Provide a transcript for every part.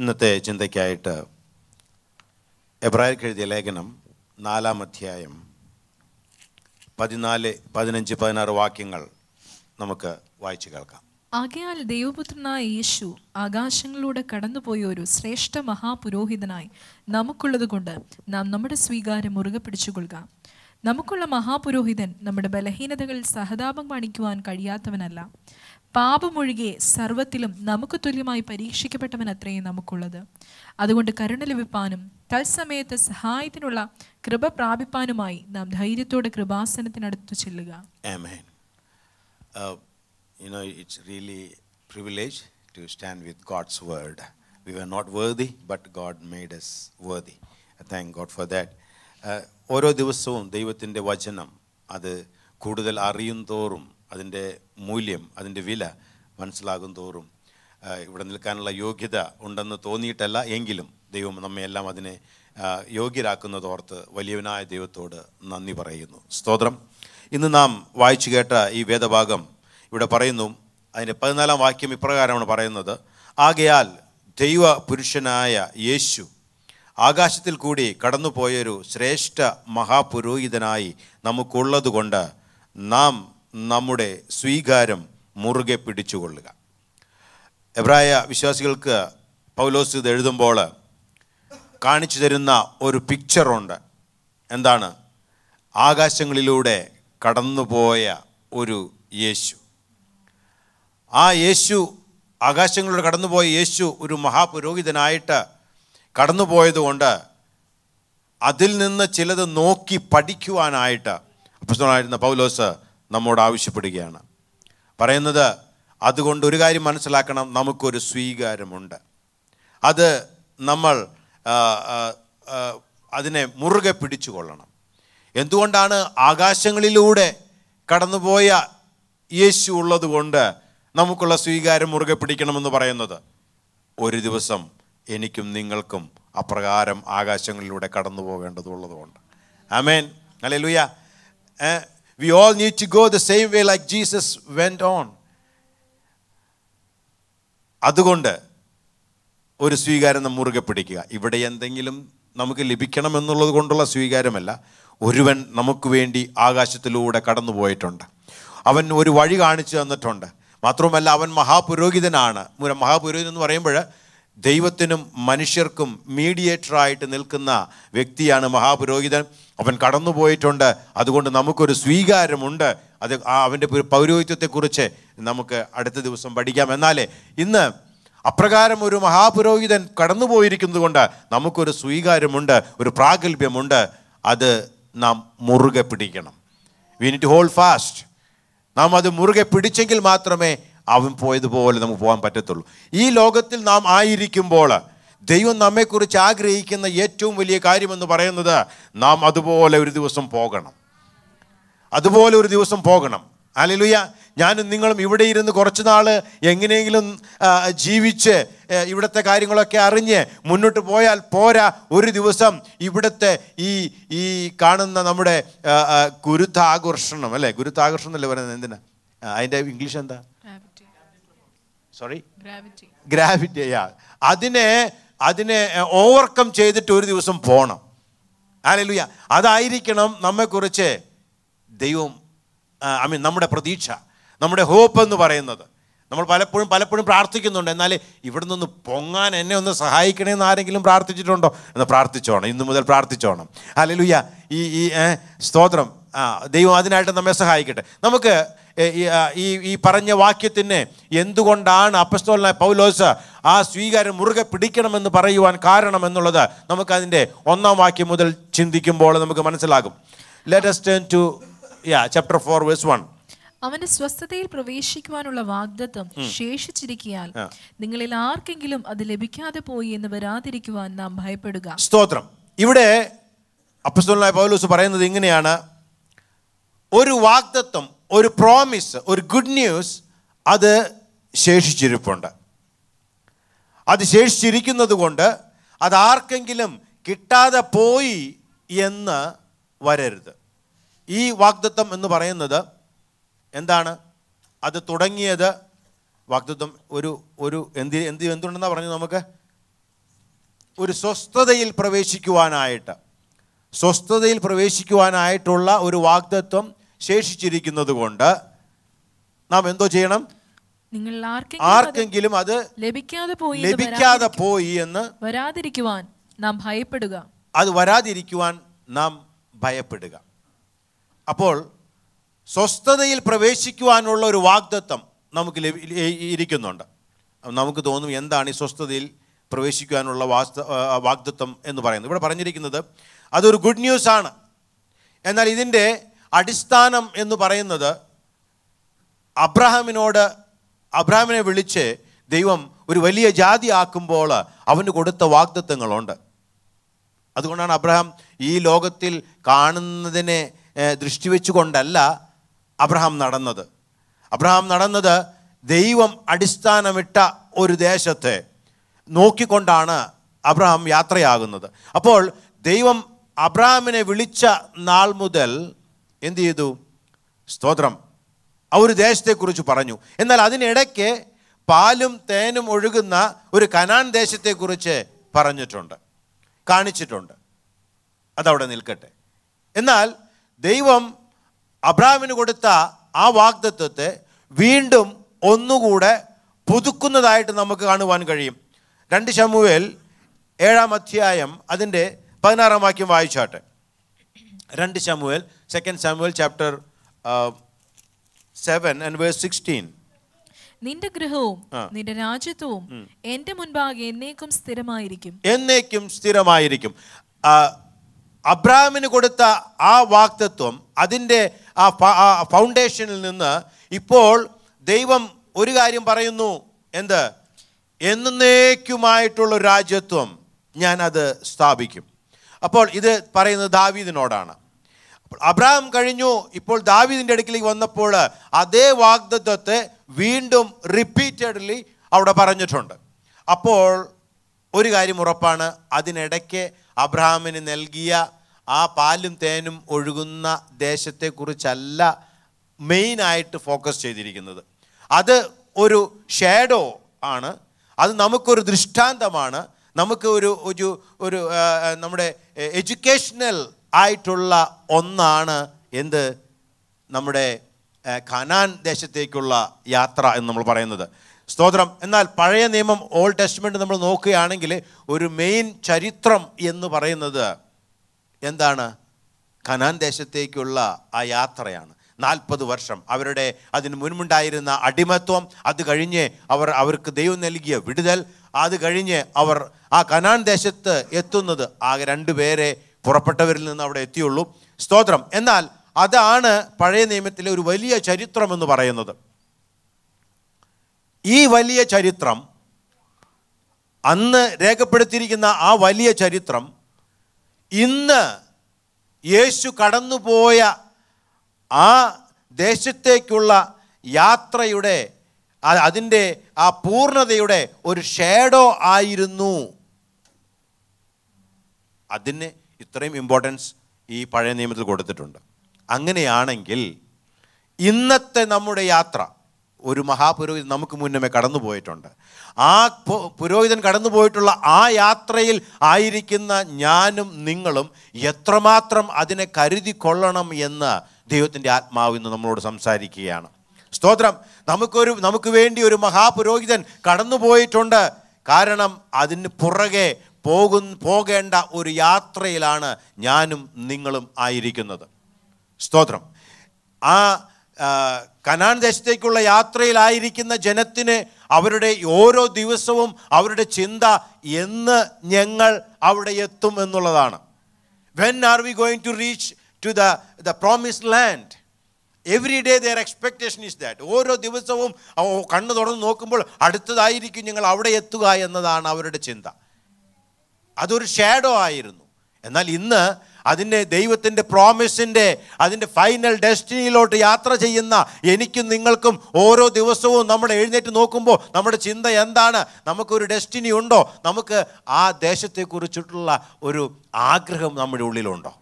ഇന്നത്തെ ചിന്തയ്ക്കായിട്ട് എബ്രായർക്ക് എഴുതിയ ലേഖനം നാലാം അധ്യായം പതിനാല് പതിനഞ്ച് പതിനാറ് വാക്യങ്ങൾ നമുക്ക് വായിച്ചു കേൾക്കാം ആകയാൽ ദൈവപുത്രനായ യേശു ആകാശങ്ങളിലൂടെ കടന്നുപോയ ഒരു ശ്രേഷ്ഠ മഹാപുരോഹിതനായി നമുക്കുള്ളത് കൊണ്ട് നാം നമ്മുടെ സ്വീകാരം മുറുകെ പിടിച്ചുകൊള്ളുക നമുക്കുള്ള മഹാപുരോഹിതൻ നമ്മുടെ ബലഹീനതകളിൽ സഹതാപം കാണിക്കുവാൻ കഴിയാത്തവനല്ല പാപമൊഴികെ സർവത്തിലും നമുക്ക് തുല്യമായി പരീക്ഷിക്കപ്പെട്ടവൻ അത്രയും നമുക്കുള്ളത് അതുകൊണ്ട് കരുണ ലഭിപ്പാനും തത്സമയത്ത് സഹായത്തിനുള്ള കൃപ പ്രാപിപ്പാനുമായി നാം ധൈര്യത്തോടെ കൃപാസനത്തിനടുത്ത് ചെല്ലുക uh, You know, it's really privilege to stand with God's word. We were not worthy, but God made us worthy. thank God for that. Uh, ഓരോ ദിവസവും ദൈവത്തിൻ്റെ വചനം അത് കൂടുതൽ അറിയും തോറും അതിൻ്റെ മൂല്യം അതിൻ്റെ വില മനസ്സിലാകും തോറും ഇവിടെ നിൽക്കാനുള്ള യോഗ്യത ഉണ്ടെന്ന് തോന്നിയിട്ടല്ല എങ്കിലും ദൈവം നമ്മയെല്ലാം അതിനെ യോഗ്യരാക്കുന്നതോർത്ത് വലിയവനായ ദൈവത്തോട് നന്ദി പറയുന്നു സ്തോത്രം ഇന്ന് നാം വായിച്ചു കേട്ട ഈ വേദഭാഗം ഇവിടെ പറയുന്നു അതിൻ്റെ പതിനാലാം വാക്യം ഇപ്രകാരമാണ് പറയുന്നത് ആകയാൽ ദൈവ പുരുഷനായ യേശു ആകാശത്തിൽ കൂടി കടന്നുപോയൊരു ശ്രേഷ്ഠ മഹാപുരോഹിതനായി നമുക്കുള്ളതുകൊണ്ട് നാം നമ്മുടെ സ്വീകാരം മുറുകെ പിടിച്ചുകൊള്ളുക എബ്രായ വിശ്വാസികൾക്ക് പൗലോസ് ഇത് എഴുതുമ്പോൾ കാണിച്ചു തരുന്ന ഒരു പിക്ചറുണ്ട് എന്താണ് ആകാശങ്ങളിലൂടെ കടന്നുപോയ ഒരു യേശു ആ യേശു ആകാശങ്ങളിലൂടെ കടന്നുപോയ യേശു ഒരു മഹാപുരോഹിതനായിട്ട് കടന്നുപോയതുകൊണ്ട് അതിൽ നിന്ന് ചിലത് നോക്കി പഠിക്കുവാനായിട്ട് അപ്പസ്തോളായിരുന്ന പൗലോസ് നമ്മോട് ആവശ്യപ്പെടുകയാണ് പറയുന്നത് അതുകൊണ്ട് ഒരു കാര്യം മനസ്സിലാക്കണം നമുക്കൊരു സ്വീകാരമുണ്ട് അത് നമ്മൾ അതിനെ മുറുകെ കൊള്ളണം എന്തുകൊണ്ടാണ് ആകാശങ്ങളിലൂടെ കടന്നുപോയ യേശു ഉള്ളതുകൊണ്ട് നമുക്കുള്ള സ്വീകാരം മുറുകെ പിടിക്കണമെന്ന് പറയുന്നത് ഒരു ദിവസം എനിക്കും നിങ്ങൾക്കും അപ്രകാരം ആകാശങ്ങളിലൂടെ കടന്നു പോകേണ്ടതുള്ളതുകൊണ്ട് ആമേൻ അല്ലെ ലൂയ we all need to go the same way like Jesus went on അതുകൊണ്ട് ഒരു സ്വീകാരം നമ്മൾ മുറുകെ പിടിക്കുക ഇവിടെ എന്തെങ്കിലും നമുക്ക് ലഭിക്കണമെന്നുള്ളത് കൊണ്ടുള്ള സ്വീകാരമല്ല ഒരുവൻ നമുക്ക് വേണ്ടി ആകാശത്തിലൂടെ കടന്നു പോയിട്ടുണ്ട് അവൻ ഒരു വഴി കാണിച്ചു തന്നിട്ടുണ്ട് മാത്രവുമല്ല അവൻ മഹാപുരോഹിതനാണ് മഹാപുരോഹിതൻ എന്ന് പറയുമ്പോൾ ദൈവത്തിനും മനുഷ്യർക്കും മീഡിയേറ്ററായിട്ട് നിൽക്കുന്ന വ്യക്തിയാണ് മഹാപുരോഹിതൻ അവൻ കടന്നുപോയിട്ടുണ്ട് അതുകൊണ്ട് നമുക്കൊരു സ്വീകാരമുണ്ട് അത് അവൻ്റെ പൗരോഹിത്യത്തെക്കുറിച്ച് നമുക്ക് അടുത്ത ദിവസം പഠിക്കാം എന്നാൽ ഇന്ന് അപ്രകാരം ഒരു മഹാപുരോഹിതൻ കടന്നുപോയിരിക്കുന്നത് കൊണ്ട് നമുക്കൊരു സ്വീകാരമുണ്ട് ഒരു പ്രാഗൽഭ്യമുണ്ട് അത് നാം മുറുകെ പിടിക്കണം വി നീറ്റ് ഹോൾഡ് ഫാസ്റ്റ് നാം അത് മുറുകെ പിടിച്ചെങ്കിൽ മാത്രമേ അവൻ പോയതുപോലെ നമുക്ക് പോകാൻ പറ്റത്തുള്ളൂ ഈ ലോകത്തിൽ നാം ആയിരിക്കുമ്പോൾ ദൈവം നമ്മെക്കുറിച്ച് ആഗ്രഹിക്കുന്ന ഏറ്റവും വലിയ കാര്യമെന്ന് പറയുന്നത് നാം അതുപോലെ ഒരു ദിവസം പോകണം അതുപോലെ ഒരു ദിവസം പോകണം അലലുയ ഞാനും നിങ്ങളും ഇവിടെ ഇരുന്ന് കുറച്ച് നാൾ എങ്ങനെയെങ്കിലും ജീവിച്ച് ഇവിടുത്തെ കാര്യങ്ങളൊക്കെ അറിഞ്ഞ് മുന്നോട്ട് പോയാൽ പോരാ ഒരു ദിവസം ഇവിടുത്തെ ഈ ഈ കാണുന്ന നമ്മുടെ ഗുരുത്താകർഷണം അല്ലേ ഗുരുത്താകർഷണം അല്ലേ പറയുന്നത് എന്തിനാ അതിൻ്റെ ഇംഗ്ലീഷ് എന്താ സോറി ഗ്രാവിറ്റി യാ അതിനെ അതിനെ ഓവർകം ചെയ്തിട്ട് ഒരു ദിവസം പോകണം ആലലുയ അതായിരിക്കണം നമ്മെക്കുറിച്ച് ദൈവം ഐ മീൻ നമ്മുടെ പ്രതീക്ഷ നമ്മുടെ ഹോപ്പ് എന്ന് പറയുന്നത് നമ്മൾ പലപ്പോഴും പലപ്പോഴും പ്രാർത്ഥിക്കുന്നുണ്ട് എന്നാൽ ഇവിടെ നിന്ന് പൊങ്ങാൻ എന്നെ ഒന്ന് സഹായിക്കണമെന്ന് ആരെങ്കിലും പ്രാർത്ഥിച്ചിട്ടുണ്ടോ എന്ന് പ്രാർത്ഥിച്ചോണം ഇന്നു മുതൽ പ്രാർത്ഥിച്ചോണം അല്ലെലുയ്യ ഈ ഈ സ്തോത്രം ദൈവം അതിനായിട്ട് നമ്മെ സഹായിക്കട്ടെ നമുക്ക് ഈ ഈ പറഞ്ഞ വാക്യത്തിന് എന്തുകൊണ്ടാണ് അപ്പസ്തോലനായ പൗലോസ് ആ സ്വീകാരം മുറുകെ പിടിക്കണമെന്ന് പറയുവാൻ കാരണം എന്നുള്ളത് നമുക്കതിൻ്റെ ഒന്നാം വാക്യം മുതൽ ചിന്തിക്കുമ്പോൾ നമുക്ക് മനസ്സിലാകും ലേറ്റസ്റ്റ് ടേൺ ടു യാ ചാപ്റ്റർ ഫോർ വേഴ്സ് വൺ അവന്റെ സ്വസ്ഥതയിൽ പ്രവേശിക്കുവാനുള്ള വാഗ്ദത്തം ശേഷിച്ചിരിക്കാൻ നിങ്ങളിൽ ആർക്കെങ്കിലും അത് ലഭിക്കാതെ പോയി എന്ന് വരാതിരിക്കുവാൻ നാം ഭയപ്പെടുക സ്തോത്രം ഇവിടെ അപ്പസ്തോലനായ പൗലോസ് പറയുന്നത് ഇങ്ങനെയാണ് ഒരു വാഗ്ദത്വം ഒരു പ്രോമിസ് ഒരു ഗുഡ് ന്യൂസ് അത് ശേഷിച്ചിരിപ്പുണ്ട് അത് ശേഷിച്ചിരിക്കുന്നത് കൊണ്ട് അതാർക്കെങ്കിലും കിട്ടാതെ പോയി എന്ന് വരരുത് ഈ വാഗ്ദത്വം എന്ന് പറയുന്നത് എന്താണ് അത് തുടങ്ങിയത് വാഗ്ദത്വം ഒരു ഒരു എന്തി എന്ത് എന്തുണ്ടെന്നാണ് പറഞ്ഞത് നമുക്ക് ഒരു സ്വസ്ഥതയിൽ പ്രവേശിക്കുവാനായിട്ട് സ്വസ്ഥതയിൽ പ്രവേശിക്കുവാനായിട്ടുള്ള ഒരു വാഗ്ദത്വം ശേഷിച്ചിരിക്കുന്നത് കൊണ്ട് നാം എന്തോ ചെയ്യണം നിങ്ങൾ ആർക്കെങ്കിലും അത് ലഭിക്കാതെ പോയി ലഭിക്കാതെ പോയി എന്ന് വരാതിരിക്കുവാൻ നാം ഭയപ്പെടുക അത് വരാതിരിക്കുവാൻ നാം ഭയപ്പെടുക അപ്പോൾ സ്വസ്ഥതയിൽ പ്രവേശിക്കുവാനുള്ള ഒരു വാഗ്ദത്വം നമുക്ക് ഇരിക്കുന്നുണ്ട് നമുക്ക് തോന്നും എന്താണ് ഈ സ്വസ്ഥതയിൽ പ്രവേശിക്കുവാനുള്ള വാസ്ത വാഗ്ദത്വം എന്ന് പറയുന്നത് ഇവിടെ പറഞ്ഞിരിക്കുന്നത് അതൊരു ഗുഡ് ന്യൂസാണ് എന്നാൽ ഇതിൻ്റെ അടിസ്ഥാനം എന്ന് പറയുന്നത് അബ്രഹാമിനോട് അബ്രഹാമിനെ വിളിച്ച് ദൈവം ഒരു വലിയ ജാതി ആക്കുമ്പോൾ അവന് കൊടുത്ത വാഗ്ദത്വങ്ങളുണ്ട് അതുകൊണ്ടാണ് അബ്രഹാം ഈ ലോകത്തിൽ കാണുന്നതിനെ ദൃഷ്ടി വെച്ചുകൊണ്ടല്ല അബ്രഹാം നടന്നത് അബ്രഹാം നടന്നത് ദൈവം അടിസ്ഥാനമിട്ട ഒരു ദേശത്തെ നോക്കിക്കൊണ്ടാണ് അബ്രഹാം യാത്രയാകുന്നത് അപ്പോൾ ദൈവം അബ്രഹാമിനെ വിളിച്ച നാൾ മുതൽ എന്ത് ചെയ്തു സ്തോത്രം ആ ഒരു ദേശത്തെക്കുറിച്ച് പറഞ്ഞു എന്നാൽ അതിനിടയ്ക്ക് പാലും തേനും ഒഴുകുന്ന ഒരു കനാൻ ദേശത്തെക്കുറിച്ച് പറഞ്ഞിട്ടുണ്ട് കാണിച്ചിട്ടുണ്ട് അതവിടെ നിൽക്കട്ടെ എന്നാൽ ദൈവം അബ്രാമിന് കൊടുത്ത ആ വാഗ്ദത്വത്തെ വീണ്ടും ഒന്നുകൂടെ പുതുക്കുന്നതായിട്ട് നമുക്ക് കാണുവാൻ കഴിയും രണ്ട് ശമുവേൽ ഏഴാം അധ്യായം അതിൻ്റെ പതിനാറാം വാക്യം വായിച്ചാട്ടെ രണ്ട് ശമുവേൽ സെക്കൻഡ് ശമുവേൽ chapter seven and verse sixteen നിന്റെ ഗൃഹവും നിന്റെ രാജ്യത്വവും എന്റെ മുൻപാകെ എന്നേക്കും സ്ഥിരമായിരിക്കും എന്നേക്കും സ്ഥിരമായിരിക്കും അബ്രാമിന് കൊടുത്ത ആ വാക്തത്വം അതിൻ്റെ ആ ഫൗണ്ടേഷനിൽ നിന്ന് ഇപ്പോൾ ദൈവം ഒരു കാര്യം പറയുന്നു എന്ത് എന്നേക്കുമായിട്ടുള്ള രാജ്യത്വം ഞാൻ അത് സ്ഥാപിക്കും അപ്പോൾ ഇത് പറയുന്നത് ദാവീദിനോടാണ് അബ്രഹാം കഴിഞ്ഞു ഇപ്പോൾ ദാവീദിൻ്റെ അടുക്കിലേക്ക് വന്നപ്പോൾ അതേ വാഗ്ദത്വത്തെ വീണ്ടും റിപ്പീറ്റഡ്ലി അവിടെ പറഞ്ഞിട്ടുണ്ട് അപ്പോൾ ഒരു കാര്യം ഉറപ്പാണ് അതിനിടയ്ക്ക് അബ്രഹാമിന് നൽകിയ ആ പാലും തേനും ഒഴുകുന്ന ദേശത്തെക്കുറിച്ചല്ല മെയിനായിട്ട് ഫോക്കസ് ചെയ്തിരിക്കുന്നത് അത് ഒരു ഷേഡോ ആണ് അത് നമുക്കൊരു ദൃഷ്ടാന്തമാണ് നമുക്ക് ഒരു ഒരു ഒരു നമ്മുടെ എഡ്യൂക്കേഷണൽ ആയിട്ടുള്ള ഒന്നാണ് എന്ത് നമ്മുടെ ഖനാൻ ദേശത്തേക്കുള്ള യാത്ര എന്ന് നമ്മൾ പറയുന്നത് സ്തോത്രം എന്നാൽ പഴയ നിയമം ഓൾഡ് ടെസ്റ്റ്മെൻറ്റ് നമ്മൾ നോക്കുകയാണെങ്കിൽ ഒരു മെയിൻ ചരിത്രം എന്ന് പറയുന്നത് എന്താണ് ഖനാൻ ദേശത്തേക്കുള്ള ആ യാത്രയാണ് നാൽപ്പത് വർഷം അവരുടെ അതിന് മുൻപുണ്ടായിരുന്ന അടിമത്വം അത് കഴിഞ്ഞ് അവർ അവർക്ക് ദൈവം നൽകിയ വിടുതൽ അത് കഴിഞ്ഞ് അവർ ആ കനാൻ ദേശത്ത് എത്തുന്നത് ആകെ പേരെ പുറപ്പെട്ടവരിൽ നിന്ന് അവിടെ എത്തിയുള്ളൂ സ്തോത്രം എന്നാൽ അതാണ് പഴയ നിയമത്തിലെ ഒരു വലിയ ചരിത്രം എന്ന് പറയുന്നത് ഈ വലിയ ചരിത്രം അന്ന് രേഖപ്പെടുത്തിയിരിക്കുന്ന ആ വലിയ ചരിത്രം ഇന്ന് യേശു കടന്നുപോയ ആ ദേശത്തേക്കുള്ള യാത്രയുടെ അതിൻ്റെ ആ പൂർണ്ണതയുടെ ഒരു ഷേഡോ ആയിരുന്നു അതിനെ ഇത്രയും ഇമ്പോർട്ടൻസ് ഈ പഴയ നിയമത്തിൽ കൊടുത്തിട്ടുണ്ട് അങ്ങനെയാണെങ്കിൽ ഇന്നത്തെ നമ്മുടെ യാത്ര ഒരു മഹാപുരോഹിതൻ നമുക്ക് മുന്നമേ കടന്നു പോയിട്ടുണ്ട് ആ പുരോഹിതൻ കടന്നു പോയിട്ടുള്ള ആ യാത്രയിൽ ആയിരിക്കുന്ന ഞാനും നിങ്ങളും എത്രമാത്രം അതിനെ കരുതി കൊള്ളണം എന്ന് ദൈവത്തിൻ്റെ ആത്മാവ് ഇന്ന് നമ്മളോട് സംസാരിക്കുകയാണ് സ്തോത്രം നമുക്കൊരു നമുക്ക് വേണ്ടി ഒരു മഹാപുരോഹിതൻ കടന്നു പോയിട്ടുണ്ട് കാരണം അതിന് പുറകെ പോകു പോകേണ്ട ഒരു യാത്രയിലാണ് ഞാനും നിങ്ങളും ആയിരിക്കുന്നത് സ്തോത്രം ആ കനാൻ ദേശത്തേക്കുള്ള യാത്രയിലായിരിക്കുന്ന ജനത്തിന് അവരുടെ ഓരോ ദിവസവും അവരുടെ ചിന്ത എന്ന് ഞങ്ങൾ അവിടെ എത്തും എന്നുള്ളതാണ് when are we going to reach to the the promise land every day there expectation is that ഓരോ ദിവസവും കണ്ണു തുറന്ന് നോക്കുമ്പോൾ അടുത്തതായിരിക്കും ഞങ്ങൾ അവിടെ എത്തുക എന്നതാണ് അവരുടെ ചിന്ത അതൊരു ഷാഡോ ആയിരുന്നു എന്നാൽ ഇന്ന് അതിൻ്റെ ദൈവത്തിൻ്റെ പ്രോമിസിൻ്റെ അതിൻ്റെ ഫൈനൽ ഡെസ്റ്റിനിയിലോട്ട് യാത്ര ചെയ്യുന്ന എനിക്കും നിങ്ങൾക്കും ഓരോ ദിവസവും നമ്മൾ എഴുന്നേറ്റ് നോക്കുമ്പോൾ നമ്മുടെ ചിന്ത എന്താണ് നമുക്കൊരു ഡെസ്റ്റിനി ഉണ്ടോ നമുക്ക് ആ ദേശത്തെക്കുറിച്ചിട്ടുള്ള ഒരു ആഗ്രഹം നമ്മുടെ ഉള്ളിലുണ്ടോ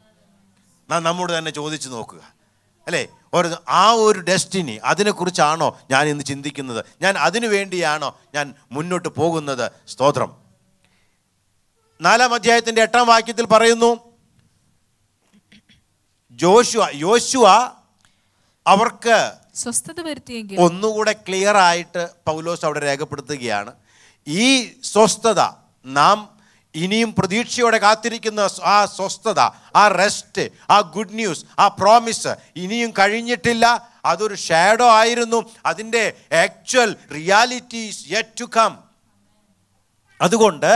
നാം നമ്മോട് തന്നെ ചോദിച്ചു നോക്കുക അല്ലേ ഓരോ ആ ഒരു ഡെസ്റ്റിനി അതിനെക്കുറിച്ചാണോ ഞാൻ ഇന്ന് ചിന്തിക്കുന്നത് ഞാൻ അതിനു വേണ്ടിയാണോ ഞാൻ മുന്നോട്ട് പോകുന്നത് സ്തോത്രം നാലാം അധ്യായത്തിൻ്റെ എട്ടാം വാക്യത്തിൽ പറയുന്നു ജോഷുവ യോശുവ അവർക്ക് സ്വസ്ഥത വരുത്തിയെങ്കിൽ ഒന്നുകൂടെ ക്ലിയർ ആയിട്ട് പൗലോസ് അവിടെ രേഖപ്പെടുത്തുകയാണ് ഈ സ്വസ്ഥത നാം ഇനിയും പ്രതീക്ഷയോടെ കാത്തിരിക്കുന്ന ആ സ്വസ്ഥത ആ റെസ്റ്റ് ആ ഗുഡ് ന്യൂസ് ആ പ്രോമിസ് ഇനിയും കഴിഞ്ഞിട്ടില്ല അതൊരു ഷാഡോ ആയിരുന്നു അതിൻ്റെ actual realities yet to come അതുകൊണ്ട്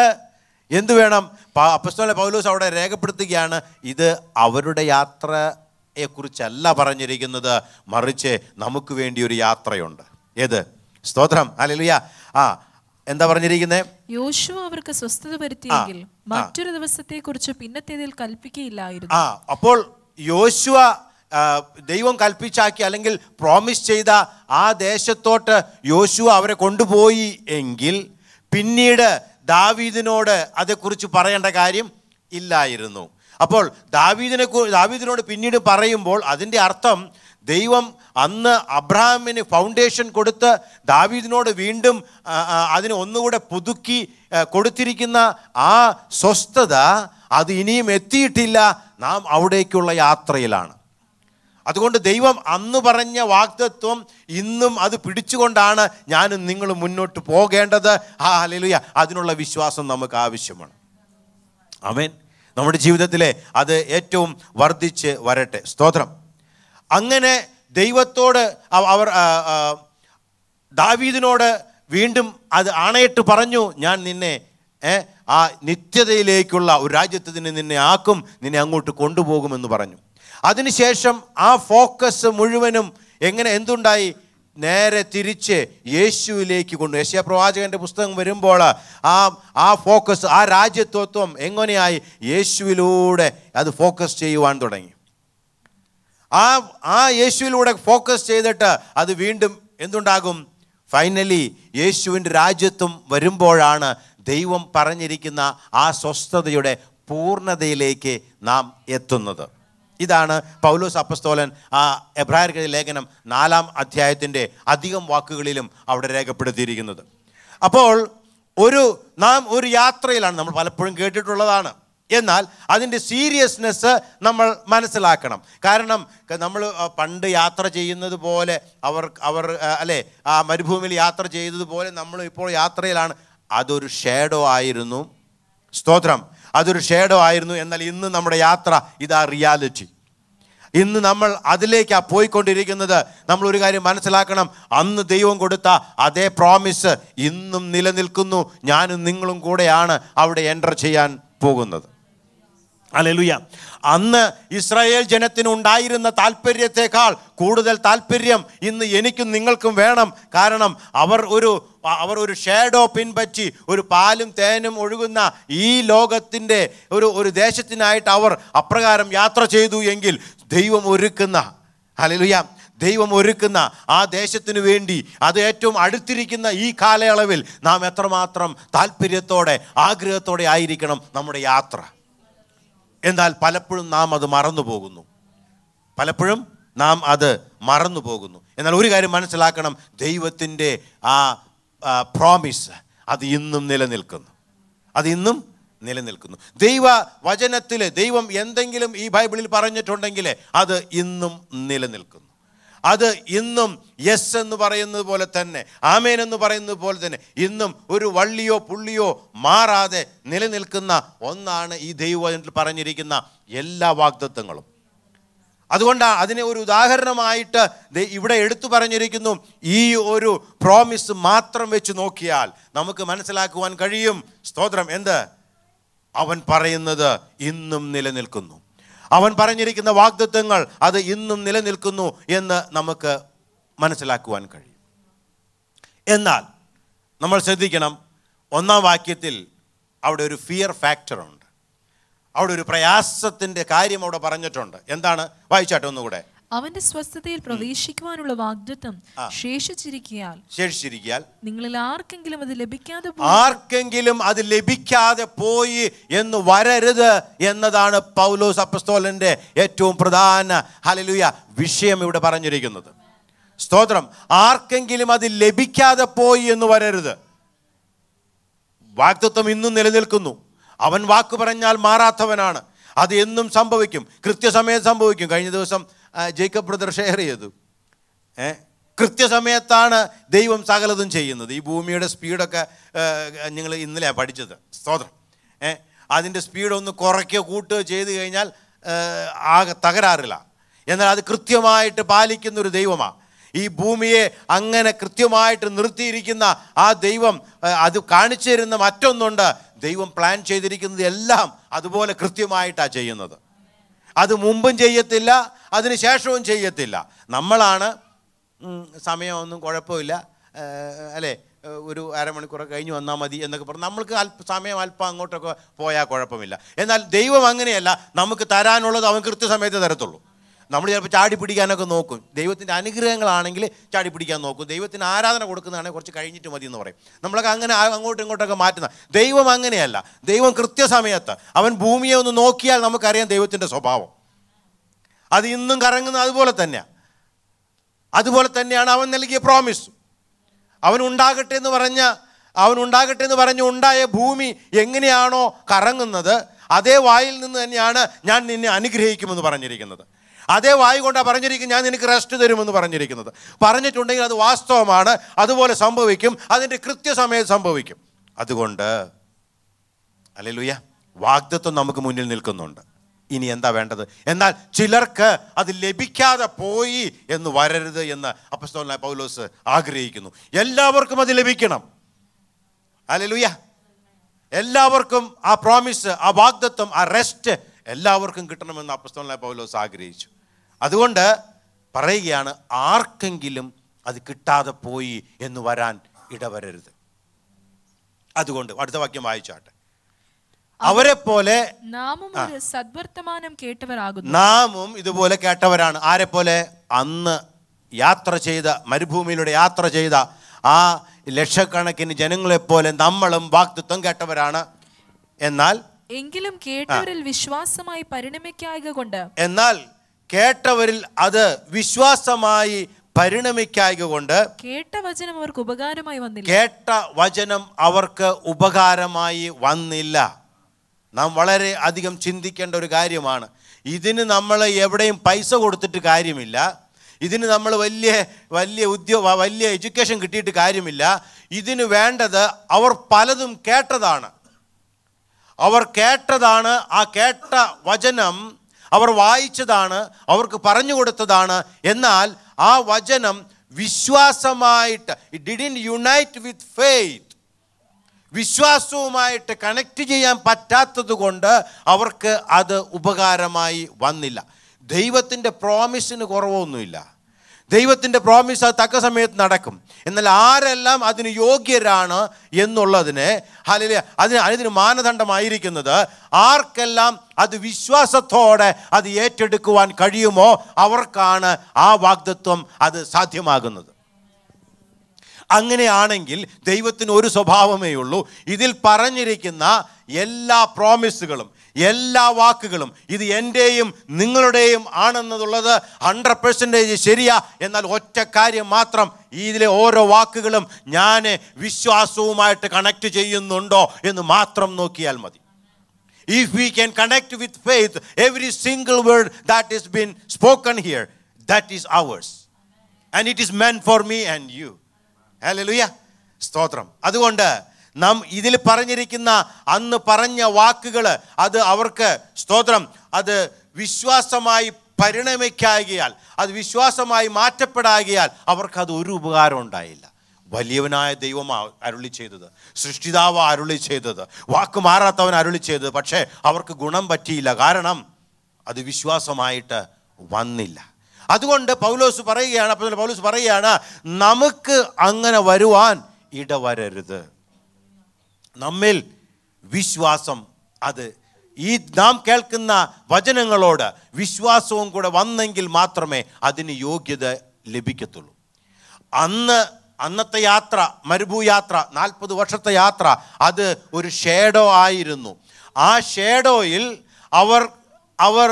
എന്തു വേണം അപ്പസ്തോല പൗലോസ് അവിടെ രേഖപ്പെടുത്തുകയാണ് ഇത് അവരുടെ യാത്രയെക്കുറിച്ചല്ല പറഞ്ഞിരിക്കുന്നത് മറിച്ച് നമുക്ക് വേണ്ടി ഒരു യാത്രയുണ്ട് ഏത് സ്തോത്രം അല്ലല്ലിയ ആ എന്താ പറഞ്ഞിരിക്കുന്നത് യോശു അവർക്ക് സ്വസ്ഥത വരുത്തിയെങ്കിൽ മറ്റൊരു ദിവസത്തെ കുറിച്ച് പിന്നത്തേതിൽ കൽപ്പിക്കുകയില്ലായിരുന്നു ആ അപ്പോൾ യോശുവ ദൈവം കൽപ്പിച്ചാക്കി അല്ലെങ്കിൽ പ്രോമിസ് ചെയ്ത ആ ദേശത്തോട്ട് യോശുവ അവരെ കൊണ്ടുപോയി എങ്കിൽ പിന്നീട് ദാവീദിനോട് അതേക്കുറിച്ച് പറയേണ്ട കാര്യം ഇല്ലായിരുന്നു അപ്പോൾ ദാവീദിനെ ദാവീദിനോട് പിന്നീട് പറയുമ്പോൾ അതിൻ്റെ അർത്ഥം ദൈവം അന്ന് അബ്രഹാമിന് ഫൗണ്ടേഷൻ കൊടുത്ത് ദാവീദിനോട് വീണ്ടും അതിന് ഒന്നുകൂടെ പുതുക്കി കൊടുത്തിരിക്കുന്ന ആ സ്വസ്ഥത അത് ഇനിയും എത്തിയിട്ടില്ല നാം അവിടേക്കുള്ള യാത്രയിലാണ് അതുകൊണ്ട് ദൈവം അന്ന് പറഞ്ഞ വാഗ്ദത്വം ഇന്നും അത് പിടിച്ചുകൊണ്ടാണ് ഞാനും നിങ്ങൾ മുന്നോട്ട് പോകേണ്ടത് ആ ഹലലുയ അതിനുള്ള വിശ്വാസം നമുക്ക് ആവശ്യമാണ് അമേൻ നമ്മുടെ ജീവിതത്തിലെ അത് ഏറ്റവും വർദ്ധിച്ച് വരട്ടെ സ്തോത്രം അങ്ങനെ ദൈവത്തോട് അവർ ദാവീദിനോട് വീണ്ടും അത് ആണയിട്ട് പറഞ്ഞു ഞാൻ നിന്നെ ആ നിത്യതയിലേക്കുള്ള ഒരു രാജ്യത്തിന് നിന്നെ ആക്കും നിന്നെ അങ്ങോട്ട് കൊണ്ടുപോകുമെന്ന് പറഞ്ഞു അതിനുശേഷം ആ ഫോക്കസ് മുഴുവനും എങ്ങനെ എന്തുണ്ടായി നേരെ തിരിച്ച് യേശുവിലേക്ക് കൊണ്ടു യേശു പ്രവാചകൻ്റെ പുസ്തകം വരുമ്പോൾ ആ ആ ഫോക്കസ് ആ രാജ്യത്വത്വം എങ്ങനെയായി യേശുവിലൂടെ അത് ഫോക്കസ് ചെയ്യുവാൻ തുടങ്ങി ആ ആ യേശുവിലൂടെ ഫോക്കസ് ചെയ്തിട്ട് അത് വീണ്ടും എന്തുണ്ടാകും ഫൈനലി യേശുവിൻ്റെ രാജ്യത്വം വരുമ്പോഴാണ് ദൈവം പറഞ്ഞിരിക്കുന്ന ആ സ്വസ്ഥതയുടെ പൂർണ്ണതയിലേക്ക് നാം എത്തുന്നത് ഇതാണ് പൗലോസ് അപ്പസ്തോലൻ ആ എബ്രാഹിർക്കഴി ലേഖനം നാലാം അധ്യായത്തിൻ്റെ അധികം വാക്കുകളിലും അവിടെ രേഖപ്പെടുത്തിയിരിക്കുന്നത് അപ്പോൾ ഒരു നാം ഒരു യാത്രയിലാണ് നമ്മൾ പലപ്പോഴും കേട്ടിട്ടുള്ളതാണ് എന്നാൽ അതിൻ്റെ സീരിയസ്നെസ് നമ്മൾ മനസ്സിലാക്കണം കാരണം നമ്മൾ പണ്ട് യാത്ര ചെയ്യുന്നത് പോലെ അവർ അവർ അല്ലേ ആ മരുഭൂമിയിൽ യാത്ര ചെയ്തതുപോലെ നമ്മൾ ഇപ്പോൾ യാത്രയിലാണ് അതൊരു ഷേഡോ ആയിരുന്നു സ്തോത്രം അതൊരു ഷേഡോ ആയിരുന്നു എന്നാൽ ഇന്ന് നമ്മുടെ യാത്ര ഇതാ റിയാലിറ്റി ഇന്ന് നമ്മൾ അതിലേക്കാണ് പോയിക്കൊണ്ടിരിക്കുന്നത് നമ്മൾ ഒരു കാര്യം മനസ്സിലാക്കണം അന്ന് ദൈവം കൊടുത്ത അതേ പ്രോമിസ് ഇന്നും നിലനിൽക്കുന്നു ഞാനും നിങ്ങളും കൂടെയാണ് അവിടെ എൻ്റർ ചെയ്യാൻ പോകുന്നത് അലലുയ അന്ന് ഇസ്രായേൽ ജനത്തിനുണ്ടായിരുന്ന താല്പര്യത്തെക്കാൾ കൂടുതൽ താല്പര്യം ഇന്ന് എനിക്കും നിങ്ങൾക്കും വേണം കാരണം അവർ ഒരു അവർ ഒരു ഷേഡോ പിൻപറ്റി ഒരു പാലും തേനും ഒഴുകുന്ന ഈ ലോകത്തിൻ്റെ ഒരു ഒരു ദേശത്തിനായിട്ട് അവർ അപ്രകാരം യാത്ര ചെയ്തു എങ്കിൽ ദൈവം ഒരുക്കുന്ന അലലുയ ദൈവം ഒരുക്കുന്ന ആ ദേശത്തിനു വേണ്ടി അത് ഏറ്റവും അടുത്തിരിക്കുന്ന ഈ കാലയളവിൽ നാം എത്രമാത്രം താല്പര്യത്തോടെ ആഗ്രഹത്തോടെ ആയിരിക്കണം നമ്മുടെ യാത്ര എന്നാൽ പലപ്പോഴും നാം അത് മറന്നു പോകുന്നു പലപ്പോഴും നാം അത് മറന്നു പോകുന്നു എന്നാൽ ഒരു കാര്യം മനസ്സിലാക്കണം ദൈവത്തിൻ്റെ ആ പ്രോമിസ് അത് ഇന്നും നിലനിൽക്കുന്നു അത് ഇന്നും നിലനിൽക്കുന്നു ദൈവ വചനത്തിൽ ദൈവം എന്തെങ്കിലും ഈ ബൈബിളിൽ പറഞ്ഞിട്ടുണ്ടെങ്കിൽ അത് ഇന്നും നിലനിൽക്കുന്നു അത് ഇന്നും യെസ് എന്ന് പറയുന്നത് പോലെ തന്നെ ആമേൻ എന്ന് പറയുന്നത് പോലെ തന്നെ ഇന്നും ഒരു വള്ളിയോ പുള്ളിയോ മാറാതെ നിലനിൽക്കുന്ന ഒന്നാണ് ഈ ദൈവം പറഞ്ഞിരിക്കുന്ന എല്ലാ വാഗ്ദത്വങ്ങളും അതുകൊണ്ടാണ് അതിനെ ഒരു ഉദാഹരണമായിട്ട് ഇവിടെ എടുത്തു പറഞ്ഞിരിക്കുന്നു ഈ ഒരു പ്രോമിസ് മാത്രം വെച്ച് നോക്കിയാൽ നമുക്ക് മനസ്സിലാക്കുവാൻ കഴിയും സ്തോത്രം എന്ത് അവൻ പറയുന്നത് ഇന്നും നിലനിൽക്കുന്നു അവൻ പറഞ്ഞിരിക്കുന്ന വാഗ്ദത്വങ്ങൾ അത് ഇന്നും നിലനിൽക്കുന്നു എന്ന് നമുക്ക് മനസ്സിലാക്കുവാൻ കഴിയും എന്നാൽ നമ്മൾ ശ്രദ്ധിക്കണം ഒന്നാം വാക്യത്തിൽ അവിടെ ഒരു ഫിയർ ഫാക്ടറുണ്ട് അവിടെ ഒരു പ്രയാസത്തിൻ്റെ കാര്യം അവിടെ പറഞ്ഞിട്ടുണ്ട് എന്താണ് വായിച്ചാട്ടെ ഒന്നുകൂടെ അവന്റെ സ്വസ്ഥതയിൽ പ്രവേശിക്കുവാനുള്ള വാഗ്ദത്വം ശേഷിച്ചിരിക്കയാൽ ശേഷിച്ചിരിക്കയാൽ നിങ്ങളിൽ ആർക്കെങ്കിലും അത് ലഭിക്കാതെ ആർക്കെങ്കിലും അത് ലഭിക്കാതെ പോയി എന്ന് വരരുത് എന്നതാണ് പൗലോസ് അപ്പസ്തോലന്റെ ഏറ്റവും പ്രധാന ഹലലുയ വിഷയം ഇവിടെ പറഞ്ഞിരിക്കുന്നത് സ്തോത്രം ആർക്കെങ്കിലും അത് ലഭിക്കാതെ പോയി എന്ന് വരരുത് വാക്തത്വം ഇന്നും നിലനിൽക്കുന്നു അവൻ വാക്ക് പറഞ്ഞാൽ മാറാത്തവനാണ് അത് എന്നും സംഭവിക്കും കൃത്യസമയം സംഭവിക്കും കഴിഞ്ഞ ദിവസം ജേക്കബ് ബ്രദർ ഷെയർ ചെയ്തു ഏ കൃത്യസമയത്താണ് ദൈവം സകലതും ചെയ്യുന്നത് ഈ ഭൂമിയുടെ സ്പീഡൊക്കെ നിങ്ങൾ ഇന്നലെ പഠിച്ചത് സ്തോത്രം ഏ അതിൻ്റെ സ്പീഡ് ഒന്ന് കുറയ്ക്കുകയോ കൂട്ടുകയോ ചെയ്തു കഴിഞ്ഞാൽ ആകെ തകരാറില്ല എന്നാൽ അത് കൃത്യമായിട്ട് പാലിക്കുന്ന ഒരു ദൈവമാണ് ഈ ഭൂമിയെ അങ്ങനെ കൃത്യമായിട്ട് നിർത്തിയിരിക്കുന്ന ആ ദൈവം അത് കാണിച്ചു തരുന്ന മറ്റൊന്നുണ്ട് ദൈവം പ്ലാൻ ചെയ്തിരിക്കുന്നത് എല്ലാം അതുപോലെ കൃത്യമായിട്ടാണ് ചെയ്യുന്നത് അത് മുമ്പും ചെയ്യത്തില്ല അതിന് ശേഷവും ചെയ്യത്തില്ല നമ്മളാണ് സമയമൊന്നും കുഴപ്പമില്ല അല്ലേ ഒരു അരമണിക്കൂറൊക്കെ കഴിഞ്ഞ് വന്നാൽ മതി എന്നൊക്കെ പറഞ്ഞു നമ്മൾക്ക് അല്പ സമയം അല്പം അങ്ങോട്ടൊക്കെ പോയാൽ കുഴപ്പമില്ല എന്നാൽ ദൈവം അങ്ങനെയല്ല നമുക്ക് തരാനുള്ളത് അവൻ കൃത്യസമയത്ത് തരത്തുള്ളൂ നമ്മൾ ചിലപ്പോൾ ചാടി പിടിക്കാനൊക്കെ നോക്കും ദൈവത്തിൻ്റെ അനുഗ്രഹങ്ങളാണെങ്കിൽ ചാടി പിടിക്കാൻ നോക്കും ദൈവത്തിന് ആരാധന കൊടുക്കുന്നതാണെങ്കിൽ കുറച്ച് കഴിഞ്ഞിട്ട് മതി എന്ന് പറയും നമ്മളൊക്കെ അങ്ങനെ അങ്ങോട്ടും ഇങ്ങോട്ടൊക്കെ മാറ്റുന്ന ദൈവം അങ്ങനെയല്ല ദൈവം കൃത്യസമയത്ത് അവൻ ഭൂമിയെ ഒന്ന് നോക്കിയാൽ നമുക്കറിയാം ദൈവത്തിൻ്റെ സ്വഭാവം അത് ഇന്നും കറങ്ങുന്ന അതുപോലെ തന്നെയാണ് അതുപോലെ തന്നെയാണ് അവൻ നൽകിയ പ്രോമിസ് അവൻ ഉണ്ടാകട്ടെ എന്ന് പറഞ്ഞ അവൻ ഉണ്ടാകട്ടെ എന്ന് പറഞ്ഞ് ഉണ്ടായ ഭൂമി എങ്ങനെയാണോ കറങ്ങുന്നത് അതേ വായിൽ നിന്ന് തന്നെയാണ് ഞാൻ നിന്നെ അനുഗ്രഹിക്കുമെന്ന് പറഞ്ഞിരിക്കുന്നത് അതേ വായു കൊണ്ടാണ് പറഞ്ഞിരിക്കും ഞാൻ നിനക്ക് റെസ്റ്റ് തരുമെന്ന് പറഞ്ഞിരിക്കുന്നത് പറഞ്ഞിട്ടുണ്ടെങ്കിൽ അത് വാസ്തവമാണ് അതുപോലെ സംഭവിക്കും അതിൻ്റെ കൃത്യസമയത്ത് സംഭവിക്കും അതുകൊണ്ട് അല്ലെലുയ്യ വാഗ്ദത്വം നമുക്ക് മുന്നിൽ നിൽക്കുന്നുണ്ട് ഇനി എന്താ വേണ്ടത് എന്നാൽ ചിലർക്ക് അത് ലഭിക്കാതെ പോയി എന്ന് വരരുത് എന്ന് അപ്പസ്തോലനായ പൗലോസ് ആഗ്രഹിക്കുന്നു എല്ലാവർക്കും അത് ലഭിക്കണം അല്ലെലുയ്യ എല്ലാവർക്കും ആ പ്രോമിസ് ആ വാഗ്ദത്വം ആ റെസ്റ്റ് എല്ലാവർക്കും കിട്ടണമെന്ന് അപ്പസ്തോലനായ പൗലോസ് ആഗ്രഹിച്ചു അതുകൊണ്ട് പറയുകയാണ് ആർക്കെങ്കിലും അത് കിട്ടാതെ പോയി എന്ന് വരാൻ ഇടവരരുത് അതുകൊണ്ട് അടുത്ത വാക്യം വായിച്ചാട്ടെ അവരെ പോലെ സദ്വർത്തമാനം കേട്ടവരാകുന്നു നാമും ഇതുപോലെ കേട്ടവരാണ് ആരെ പോലെ അന്ന് യാത്ര ചെയ്ത മരുഭൂമിയിലൂടെ യാത്ര ചെയ്ത ആ ലക്ഷക്കണക്കിന് ജനങ്ങളെ പോലെ നമ്മളും വാക്തത്വം കേട്ടവരാണ് എന്നാൽ എങ്കിലും കേട്ടവരിൽ വിശ്വാസമായി പരിണമിക്കായക കൊണ്ട് എന്നാൽ കേട്ടവരിൽ അത് വിശ്വാസമായി പരിണമിക്കായ കൊണ്ട് കേട്ട വചനം അവർക്ക് ഉപകാരമായി വന്നില്ല കേട്ട വചനം അവർക്ക് ഉപകാരമായി വന്നില്ല നാം വളരെ അധികം ചിന്തിക്കേണ്ട ഒരു കാര്യമാണ് ഇതിന് നമ്മൾ എവിടെയും പൈസ കൊടുത്തിട്ട് കാര്യമില്ല ഇതിന് നമ്മൾ വലിയ വലിയ ഉദ്യോഗ വലിയ എഡ്യൂക്കേഷൻ കിട്ടിയിട്ട് കാര്യമില്ല ഇതിന് വേണ്ടത് അവർ പലതും കേട്ടതാണ് അവർ കേട്ടതാണ് ആ കേട്ട വചനം അവർ വായിച്ചതാണ് അവർക്ക് പറഞ്ഞു കൊടുത്തതാണ് എന്നാൽ ആ വചനം വിശ്വാസമായിട്ട് it didn't unite with faith വിശ്വാസവുമായിട്ട് കണക്ട് ചെയ്യാൻ പറ്റാത്തത് കൊണ്ട് അവർക്ക് അത് ഉപകാരമായി വന്നില്ല ദൈവത്തിൻ്റെ പ്രോമിസിന് കുറവൊന്നുമില്ല ദൈവത്തിൻ്റെ പ്രോമിസ് അത് തക്ക സമയത്ത് നടക്കും എന്നാൽ ആരെല്ലാം അതിന് യോഗ്യരാണ് എന്നുള്ളതിനെ അല്ലെങ്കിൽ അതിന് അതിന് മാനദണ്ഡമായിരിക്കുന്നത് ആർക്കെല്ലാം അത് വിശ്വാസത്തോടെ അത് ഏറ്റെടുക്കുവാൻ കഴിയുമോ അവർക്കാണ് ആ വാഗ്ദത്വം അത് സാധ്യമാകുന്നത് അങ്ങനെയാണെങ്കിൽ ദൈവത്തിന് ഒരു സ്വഭാവമേ ഉള്ളൂ ഇതിൽ പറഞ്ഞിരിക്കുന്ന എല്ലാ പ്രോമിസുകളും എല്ലാ വാക്കുകളും ഇത് എൻ്റെയും നിങ്ങളുടെയും ആണെന്നുള്ളത് ഹൺഡ്രഡ് പെർസെൻറ്റേജ് ശരിയാ എന്നാൽ ഒറ്റ കാര്യം മാത്രം ഇതിലെ ഓരോ വാക്കുകളും ഞാൻ വിശ്വാസവുമായിട്ട് കണക്ട് ചെയ്യുന്നുണ്ടോ എന്ന് മാത്രം നോക്കിയാൽ മതി if we can connect with faith every single word that is been spoken here that is ours and it is meant for me and you ഹലോ ലുയ സ്തോത്രം അതുകൊണ്ട് നാം ഇതിൽ പറഞ്ഞിരിക്കുന്ന അന്ന് പറഞ്ഞ വാക്കുകൾ അത് അവർക്ക് സ്തോത്രം അത് വിശ്വാസമായി പരിണമിക്കാകിയാൽ അത് വിശ്വാസമായി മാറ്റപ്പെടാകിയാൽ അവർക്കത് ഒരു ഉപകാരം ഉണ്ടായില്ല വലിയവനായ ദൈവം അരുളി ചെയ്തത് സൃഷ്ടിതാവ് അരുളി ചെയ്തത് വാക്ക് മാറാത്തവൻ അരുളി ചെയ്തത് പക്ഷേ അവർക്ക് ഗുണം പറ്റിയില്ല കാരണം അത് വിശ്വാസമായിട്ട് വന്നില്ല അതുകൊണ്ട് പൗലോസ് പറയുകയാണ് അപ്പോൾ പൗലോസ് പറയുകയാണ് നമുക്ക് അങ്ങനെ വരുവാൻ ഇടവരരുത് നമ്മിൽ വിശ്വാസം അത് ഈ നാം കേൾക്കുന്ന വചനങ്ങളോട് വിശ്വാസവും കൂടെ വന്നെങ്കിൽ മാത്രമേ അതിന് യോഗ്യത ലഭിക്കത്തുള്ളൂ അന്ന് അന്നത്തെ യാത്ര മരുഭൂ യാത്ര നാൽപ്പത് വർഷത്തെ യാത്ര അത് ഒരു ഷേഡോ ആയിരുന്നു ആ ഷേഡോയിൽ അവർ അവർ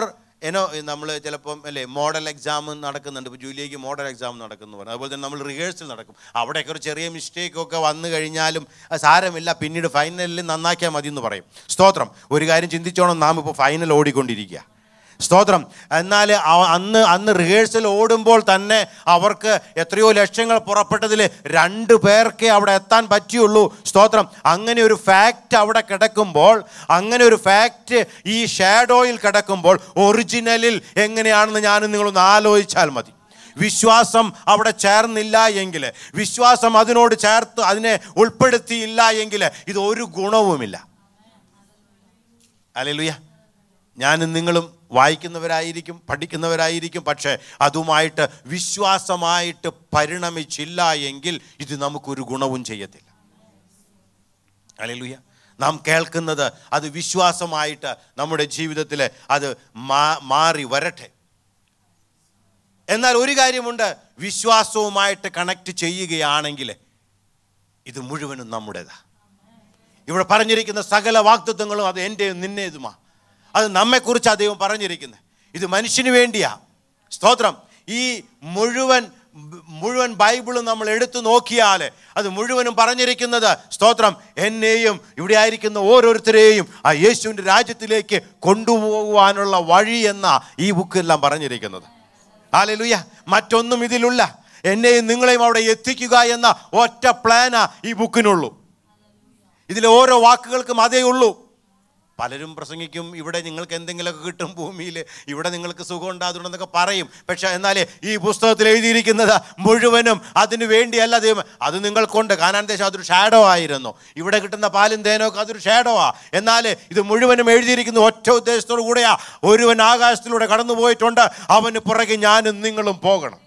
ഏനോ നമ്മൾ ചിലപ്പം അല്ലേ മോഡൽ എക്സാം നടക്കുന്നുണ്ട് ഇപ്പോൾ ജൂലിയയ്ക്ക് മോഡൽ എക്സാം നടക്കുന്നു പറഞ്ഞു അതുപോലെ തന്നെ നമ്മൾ റിഹേഴ്സൽ നടക്കും അവിടെയൊക്കെ ഒരു ചെറിയ മിസ്റ്റേക്കൊക്കെ വന്നു കഴിഞ്ഞാലും സാരമില്ല പിന്നീട് ഫൈനലിൽ നന്നാക്കിയാൽ മതി എന്ന് പറയും സ്തോത്രം ഒരു കാര്യം ചിന്തിച്ചോണം നാം ഇപ്പോൾ ഫൈനൽ ഓടിക്കൊണ്ടിരിക്കുക സ്തോത്രം എന്നാൽ അന്ന് അന്ന് റിഹേഴ്സൽ ഓടുമ്പോൾ തന്നെ അവർക്ക് എത്രയോ ലക്ഷ്യങ്ങൾ പുറപ്പെട്ടതിൽ രണ്ട് പേർക്കേ അവിടെ എത്താൻ പറ്റിയുള്ളൂ സ്തോത്രം അങ്ങനെ ഒരു ഫാക്റ്റ് അവിടെ കിടക്കുമ്പോൾ അങ്ങനെ ഒരു ഫാക്റ്റ് ഈ ഷാഡോയിൽ കിടക്കുമ്പോൾ ഒറിജിനലിൽ എങ്ങനെയാണെന്ന് ഞാൻ നിങ്ങളൊന്ന് ആലോചിച്ചാൽ മതി വിശ്വാസം അവിടെ ചേർന്നില്ല എങ്കിൽ വിശ്വാസം അതിനോട് ചേർത്ത് അതിനെ ഉൾപ്പെടുത്തിയില്ല എങ്കിൽ ഇത് ഒരു ഗുണവുമില്ല അല്ലേ ലുയ ഞാനും നിങ്ങളും വായിക്കുന്നവരായിരിക്കും പഠിക്കുന്നവരായിരിക്കും പക്ഷേ അതുമായിട്ട് വിശ്വാസമായിട്ട് പരിണമിച്ചില്ല എങ്കിൽ ഇത് നമുക്കൊരു ഗുണവും ചെയ്യത്തില്ല അല്ലെ നാം കേൾക്കുന്നത് അത് വിശ്വാസമായിട്ട് നമ്മുടെ ജീവിതത്തിൽ അത് മാറി വരട്ടെ എന്നാൽ ഒരു കാര്യമുണ്ട് വിശ്വാസവുമായിട്ട് കണക്ട് ചെയ്യുകയാണെങ്കിൽ ഇത് മുഴുവനും നമ്മുടേതാണ് ഇവിടെ പറഞ്ഞിരിക്കുന്ന സകല വാക്തത്വങ്ങളും അത് എൻ്റെയും നിന്നേതുമാണ് അത് നമ്മെക്കുറിച്ചാണ് ദൈവം പറഞ്ഞിരിക്കുന്നത് ഇത് മനുഷ്യന് വേണ്ടിയാ സ്തോത്രം ഈ മുഴുവൻ മുഴുവൻ ബൈബിളും നമ്മൾ എടുത്തു നോക്കിയാൽ അത് മുഴുവനും പറഞ്ഞിരിക്കുന്നത് സ്തോത്രം എന്നെയും ഇവിടെ ആയിരിക്കുന്ന ഓരോരുത്തരെയും ആ യേശുവിൻ്റെ രാജ്യത്തിലേക്ക് കൊണ്ടുപോകുവാനുള്ള വഴി എന്ന ഈ ബുക്കെല്ലാം പറഞ്ഞിരിക്കുന്നത് ആലലുയ്യ മറ്റൊന്നും ഇതിലുള്ള എന്നെയും നിങ്ങളെയും അവിടെ എത്തിക്കുക എന്ന ഒറ്റ പ്ലാനാ ഈ ബുക്കിനുള്ളൂ ഇതിലെ ഓരോ വാക്കുകൾക്കും അതേ ഉള്ളൂ പലരും പ്രസംഗിക്കും ഇവിടെ നിങ്ങൾക്ക് എന്തെങ്കിലുമൊക്കെ കിട്ടും ഭൂമിയിൽ ഇവിടെ നിങ്ങൾക്ക് സുഖം ഉണ്ടാകുന്നുണ്ടെന്നൊക്കെ പറയും പക്ഷെ എന്നാൽ ഈ പുസ്തകത്തിൽ എഴുതിയിരിക്കുന്നത് മുഴുവനും അതിനു വേണ്ടിയല്ല ദൈവം അത് നിങ്ങൾക്കുണ്ട് കാനാൻ ദേശം അതൊരു ഷാഡോ ആയിരുന്നു ഇവിടെ കിട്ടുന്ന പാലും തേനൊക്കെ അതൊരു ഷാഡോ ആ എന്നാൽ ഇത് മുഴുവനും എഴുതിയിരിക്കുന്ന ഒറ്റ ഉദ്ദേശത്തോടു കൂടെയാ ഒരുവൻ ആകാശത്തിലൂടെ കടന്നു പോയിട്ടുണ്ട് അവന് പുറകെ ഞാനും നിങ്ങളും പോകണം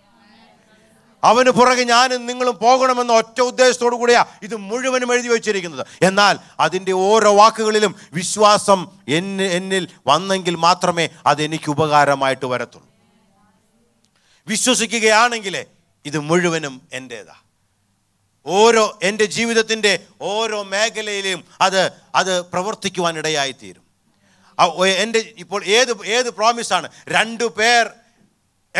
അവന് പുറകെ ഞാനും നിങ്ങളും പോകണമെന്ന ഒറ്റ ഉദ്ദേശത്തോടു കൂടിയാ ഇത് മുഴുവനും എഴുതി വെച്ചിരിക്കുന്നത് എന്നാൽ അതിൻ്റെ ഓരോ വാക്കുകളിലും വിശ്വാസം എന്നെ എന്നിൽ വന്നെങ്കിൽ മാത്രമേ അതെനിക്ക് ഉപകാരമായിട്ട് വരത്തുള്ളൂ വിശ്വസിക്കുകയാണെങ്കിൽ ഇത് മുഴുവനും എൻ്റേതാ ഓരോ എൻ്റെ ജീവിതത്തിൻ്റെ ഓരോ മേഖലയിലും അത് അത് പ്രവർത്തിക്കുവാനിടയായിത്തീരും എൻ്റെ ഇപ്പോൾ ഏത് ഏത് പ്രോമിസാണ് രണ്ടു പേർ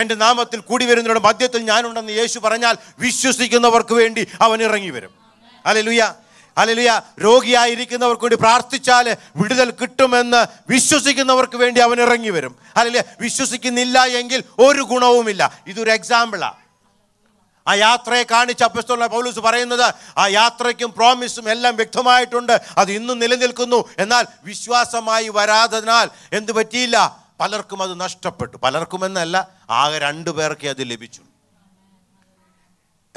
എൻ്റെ നാമത്തിൽ കൂടി വരുന്നവരുടെ മധ്യത്തിൽ ഞാനുണ്ടെന്ന് യേശു പറഞ്ഞാൽ വിശ്വസിക്കുന്നവർക്ക് വേണ്ടി അവൻ ഇറങ്ങി വരും അലലുയ അലലുയ രോഗിയായിരിക്കുന്നവർക്ക് വേണ്ടി പ്രാർത്ഥിച്ചാൽ വിടുതൽ കിട്ടുമെന്ന് വിശ്വസിക്കുന്നവർക്ക് വേണ്ടി അവൻ ഇറങ്ങി വരും അല്ലെ വിശ്വസിക്കുന്നില്ല എങ്കിൽ ഒരു ഗുണവുമില്ല ഇതൊരു എക്സാമ്പിളാണ് ആ യാത്രയെ കാണിച്ച അപ്പസ്തോല പൗലൂസ് പറയുന്നത് ആ യാത്രയ്ക്കും പ്രോമിസും എല്ലാം വ്യക്തമായിട്ടുണ്ട് അത് ഇന്നും നിലനിൽക്കുന്നു എന്നാൽ വിശ്വാസമായി വരാതതിനാൽ എന്ത് പറ്റിയില്ല പലർക്കും അത് നഷ്ടപ്പെട്ടു പലർക്കും എന്നല്ല ആകെ രണ്ടു പേർക്കേ അത് ലഭിച്ചു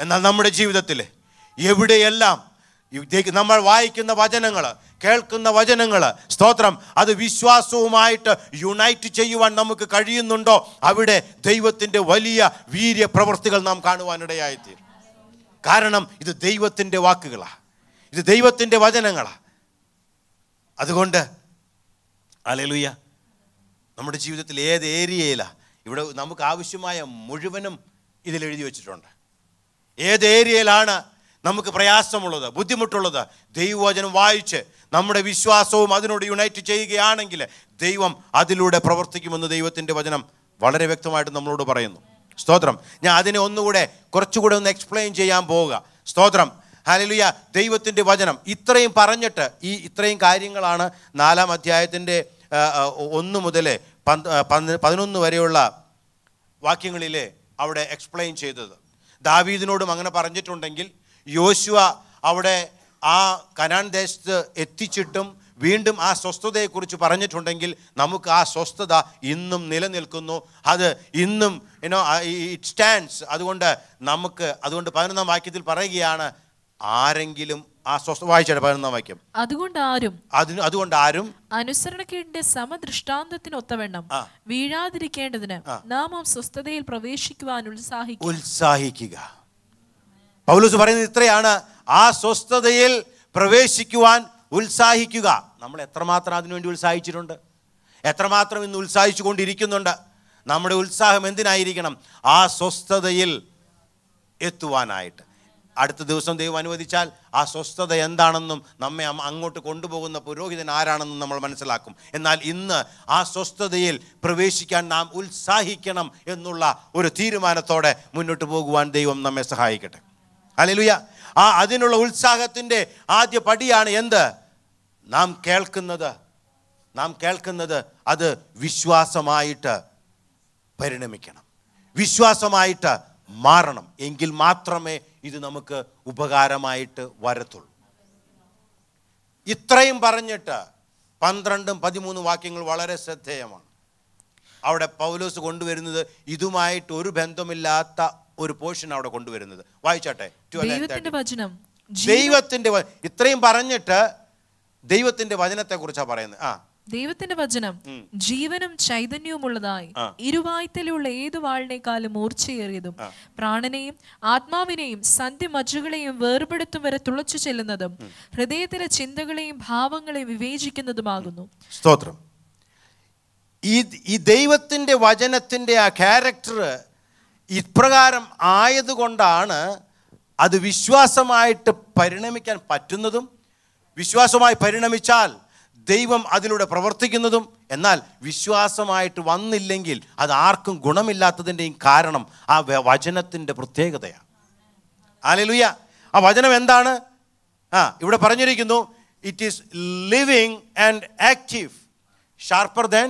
എന്നാൽ നമ്മുടെ ജീവിതത്തിൽ എവിടെയെല്ലാം നമ്മൾ വായിക്കുന്ന വചനങ്ങൾ കേൾക്കുന്ന വചനങ്ങൾ സ്തോത്രം അത് വിശ്വാസവുമായിട്ട് യുണൈറ്റ് ചെയ്യുവാൻ നമുക്ക് കഴിയുന്നുണ്ടോ അവിടെ ദൈവത്തിൻ്റെ വലിയ വീര്യ പ്രവൃത്തികൾ നാം കാണുവാനിടയായിത്തീരും കാരണം ഇത് ദൈവത്തിൻ്റെ വാക്കുകളാണ് ഇത് ദൈവത്തിൻ്റെ വചനങ്ങളാണ് അതുകൊണ്ട് അലലുയ്യ നമ്മുടെ ജീവിതത്തിൽ ഏത് ഏരിയയിലാണ് ഇവിടെ നമുക്ക് ആവശ്യമായ മുഴുവനും ഇതിൽ എഴുതി വച്ചിട്ടുണ്ട് ഏത് ഏരിയയിലാണ് നമുക്ക് പ്രയാസമുള്ളത് ബുദ്ധിമുട്ടുള്ളത് ദൈവവചനം വായിച്ച് നമ്മുടെ വിശ്വാസവും അതിനോട് യുണൈറ്റ് ചെയ്യുകയാണെങ്കിൽ ദൈവം അതിലൂടെ പ്രവർത്തിക്കുമെന്ന് ദൈവത്തിൻ്റെ വചനം വളരെ വ്യക്തമായിട്ട് നമ്മളോട് പറയുന്നു സ്തോത്രം ഞാൻ അതിനെ ഒന്നുകൂടെ കുറച്ചുകൂടെ ഒന്ന് എക്സ്പ്ലെയിൻ ചെയ്യാൻ പോവുക സ്തോത്രം ഹാലലുയ ദൈവത്തിൻ്റെ വചനം ഇത്രയും പറഞ്ഞിട്ട് ഈ ഇത്രയും കാര്യങ്ങളാണ് നാലാം അധ്യായത്തിൻ്റെ ഒന്ന് മുതൽ പതിനൊന്ന് വരെയുള്ള വാക്യങ്ങളിൽ അവിടെ എക്സ്പ്ലെയിൻ ചെയ്തത് ദാവീദിനോടും അങ്ങനെ പറഞ്ഞിട്ടുണ്ടെങ്കിൽ യോശുവ അവിടെ ആ കനാൻ ദേശത്ത് എത്തിച്ചിട്ടും വീണ്ടും ആ സ്വസ്ഥതയെക്കുറിച്ച് പറഞ്ഞിട്ടുണ്ടെങ്കിൽ നമുക്ക് ആ സ്വസ്ഥത ഇന്നും നിലനിൽക്കുന്നു അത് ഇന്നും ഇനോ ഇറ്റ് സ്റ്റാൻഡ്സ് അതുകൊണ്ട് നമുക്ക് അതുകൊണ്ട് പതിനൊന്നാം വാക്യത്തിൽ പറയുകയാണ് ആരെങ്കിലും ആ വായിച്ചേടെ പതിനൊന്നാം വാക്യം അതുകൊണ്ട് ആരും അതുകൊണ്ട് ആരും അനുസരണക്കേടിന്റെ സമദൃഷ്ടാന്തത്തിന് ഒത്തവണ്ണം വീഴാതിരിക്കേണ്ടതിന് നാമം ആ സ്വസ്ഥതയിൽ പ്രവേശിക്കുവാൻ ഉത്സാഹിക്കുക ഉത്സാഹിക്കുക പൗലൂസ് പറയുന്നത് ഇത്രയാണ് ആ സ്വസ്ഥതയിൽ പ്രവേശിക്കുവാൻ ഉത്സാഹിക്കുക നമ്മൾ എത്രമാത്രം അതിനുവേണ്ടി ഉത്സാഹിച്ചിട്ടുണ്ട് എത്രമാത്രം ഇന്ന് ഉത്സാഹിച്ചു കൊണ്ടിരിക്കുന്നുണ്ട് നമ്മുടെ ഉത്സാഹം എന്തിനായിരിക്കണം ആ സ്വസ്ഥതയിൽ എത്തുവാനായിട്ട് അടുത്ത ദിവസം ദൈവം അനുവദിച്ചാൽ ആ സ്വസ്ഥത എന്താണെന്നും നമ്മെ അങ്ങോട്ട് കൊണ്ടുപോകുന്ന പുരോഹിതൻ ആരാണെന്നും നമ്മൾ മനസ്സിലാക്കും എന്നാൽ ഇന്ന് ആ സ്വസ്ഥതയിൽ പ്രവേശിക്കാൻ നാം ഉത്സാഹിക്കണം എന്നുള്ള ഒരു തീരുമാനത്തോടെ മുന്നോട്ട് പോകുവാൻ ദൈവം നമ്മെ സഹായിക്കട്ടെ അല്ലെലുയ ആ അതിനുള്ള ഉത്സാഹത്തിൻ്റെ ആദ്യ പടിയാണ് എന്ത് നാം കേൾക്കുന്നത് നാം കേൾക്കുന്നത് അത് വിശ്വാസമായിട്ട് പരിണമിക്കണം വിശ്വാസമായിട്ട് മാറണം എങ്കിൽ മാത്രമേ ഇത് നമുക്ക് ഉപകാരമായിട്ട് വരത്തുള്ളൂ ഇത്രയും പറഞ്ഞിട്ട് പന്ത്രണ്ടും പതിമൂന്നും വാക്യങ്ങൾ വളരെ ശ്രദ്ധേയമാണ് അവിടെ പൗലോസ് കൊണ്ടുവരുന്നത് ഇതുമായിട്ട് ഒരു ബന്ധമില്ലാത്ത ഒരു പോർഷൻ അവിടെ കൊണ്ടുവരുന്നത് വായിച്ചാട്ടെ ദൈവത്തിന്റെ ഇത്രയും പറഞ്ഞിട്ട് ദൈവത്തിന്റെ വചനത്തെ കുറിച്ചാണ് പറയുന്നത് ആ ദൈവത്തിന്റെ വചനം ജീവനും ചൈതന്യവും ഉള്ളതായി ഇരുവായ്ത്തലുള്ള ഏതു വാളിനേക്കാളും മൂർച്ചയേറിയതും പ്രാണനെയും ആത്മാവിനെയും സന്ധ്യമജ്ജുകളെയും വേർപെടുത്തും വരെ തുളച്ചു ചെല്ലുന്നതും ഹൃദയത്തിലെ ചിന്തകളെയും ഭാവങ്ങളെയും വിവേചിക്കുന്നതുമാകുന്നു സ്തോത്രം ഈ ഈ വചനത്തിന്റെ ആ ക്യാരക്ടർ ഇപ്രകാരം ആയതുകൊണ്ടാണ് അത് വിശ്വാസമായിട്ട് പരിണമിക്കാൻ പറ്റുന്നതും വിശ്വാസമായി പരിണമിച്ചാൽ ദൈവം അതിലൂടെ പ്രവർത്തിക്കുന്നതും എന്നാൽ വിശ്വാസമായിട്ട് വന്നില്ലെങ്കിൽ അത് ആർക്കും ഗുണമില്ലാത്തതിൻ്റെയും കാരണം ആ വചനത്തിൻ്റെ പ്രത്യേകതയാണ് ആലലുയ ആ വചനം എന്താണ് ആ ഇവിടെ പറഞ്ഞിരിക്കുന്നു it is living and active sharper than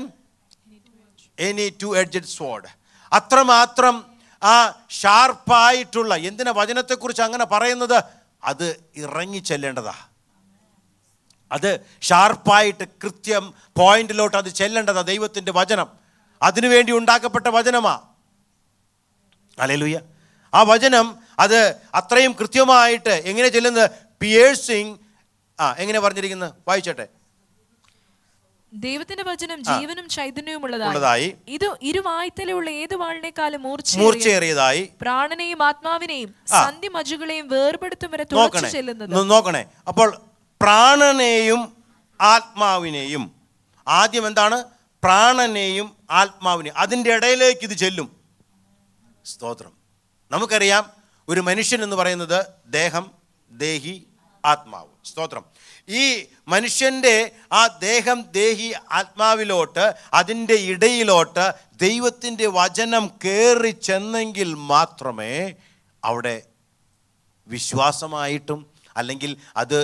any two edged sword അത്രമാത്രം ആ ഷാർപ്പായിട്ടുള്ള എന്തിനാ വചനത്തെക്കുറിച്ച് അങ്ങനെ പറയുന്നത് അത് ഇറങ്ങി ചെല്ലേണ്ടതാണ് അത് ഷാർപ്പായിട്ട് കൃത്യം പോയിന്റിലോട്ട് അത് ചെല്ലേണ്ടതാ ദൈവത്തിൻ്റെ വചനം അതിനുവേണ്ടി ഉണ്ടാക്കപ്പെട്ട വചനമാ അലലുയ ആ വചനം അത് അത്രയും കൃത്യമായിട്ട് എങ്ങനെ ചെല്ലുന്നത് പിയേഴ്സിങ് ആ എങ്ങനെ പറഞ്ഞിരിക്കുന്നത് വായിച്ചോട്ടെ ദൈവത്തിന്റെ വചനം ജീവനും ചൈതന്യവും ഉള്ളതായി ഇത് ഇരുവായ്ത്തലുള്ള ഏത് വാളിനേക്കാളും മൂർച്ചയേറിയതായി പ്രാണനെയും ആത്മാവിനെയും സന്ധി മജുകളെയും വേർപെടുത്തും വരെ നോക്കണേ അപ്പോൾ പ്രാണനെയും ആത്മാവിനെയും ആദ്യം എന്താണ് പ്രാണനെയും ആത്മാവിനെയും അതിൻ്റെ ഇടയിലേക്ക് ഇത് ചെല്ലും സ്തോത്രം നമുക്കറിയാം ഒരു മനുഷ്യൻ എന്ന് പറയുന്നത് ദേഹം ദേഹി ആത്മാവ് സ്തോത്രം ഈ മനുഷ്യൻ്റെ ആ ദേഹം ദേഹി ആത്മാവിലോട്ട് അതിൻ്റെ ഇടയിലോട്ട് ദൈവത്തിൻ്റെ വചനം കയറി ചെന്നെങ്കിൽ മാത്രമേ അവിടെ വിശ്വാസമായിട്ടും അല്ലെങ്കിൽ അത്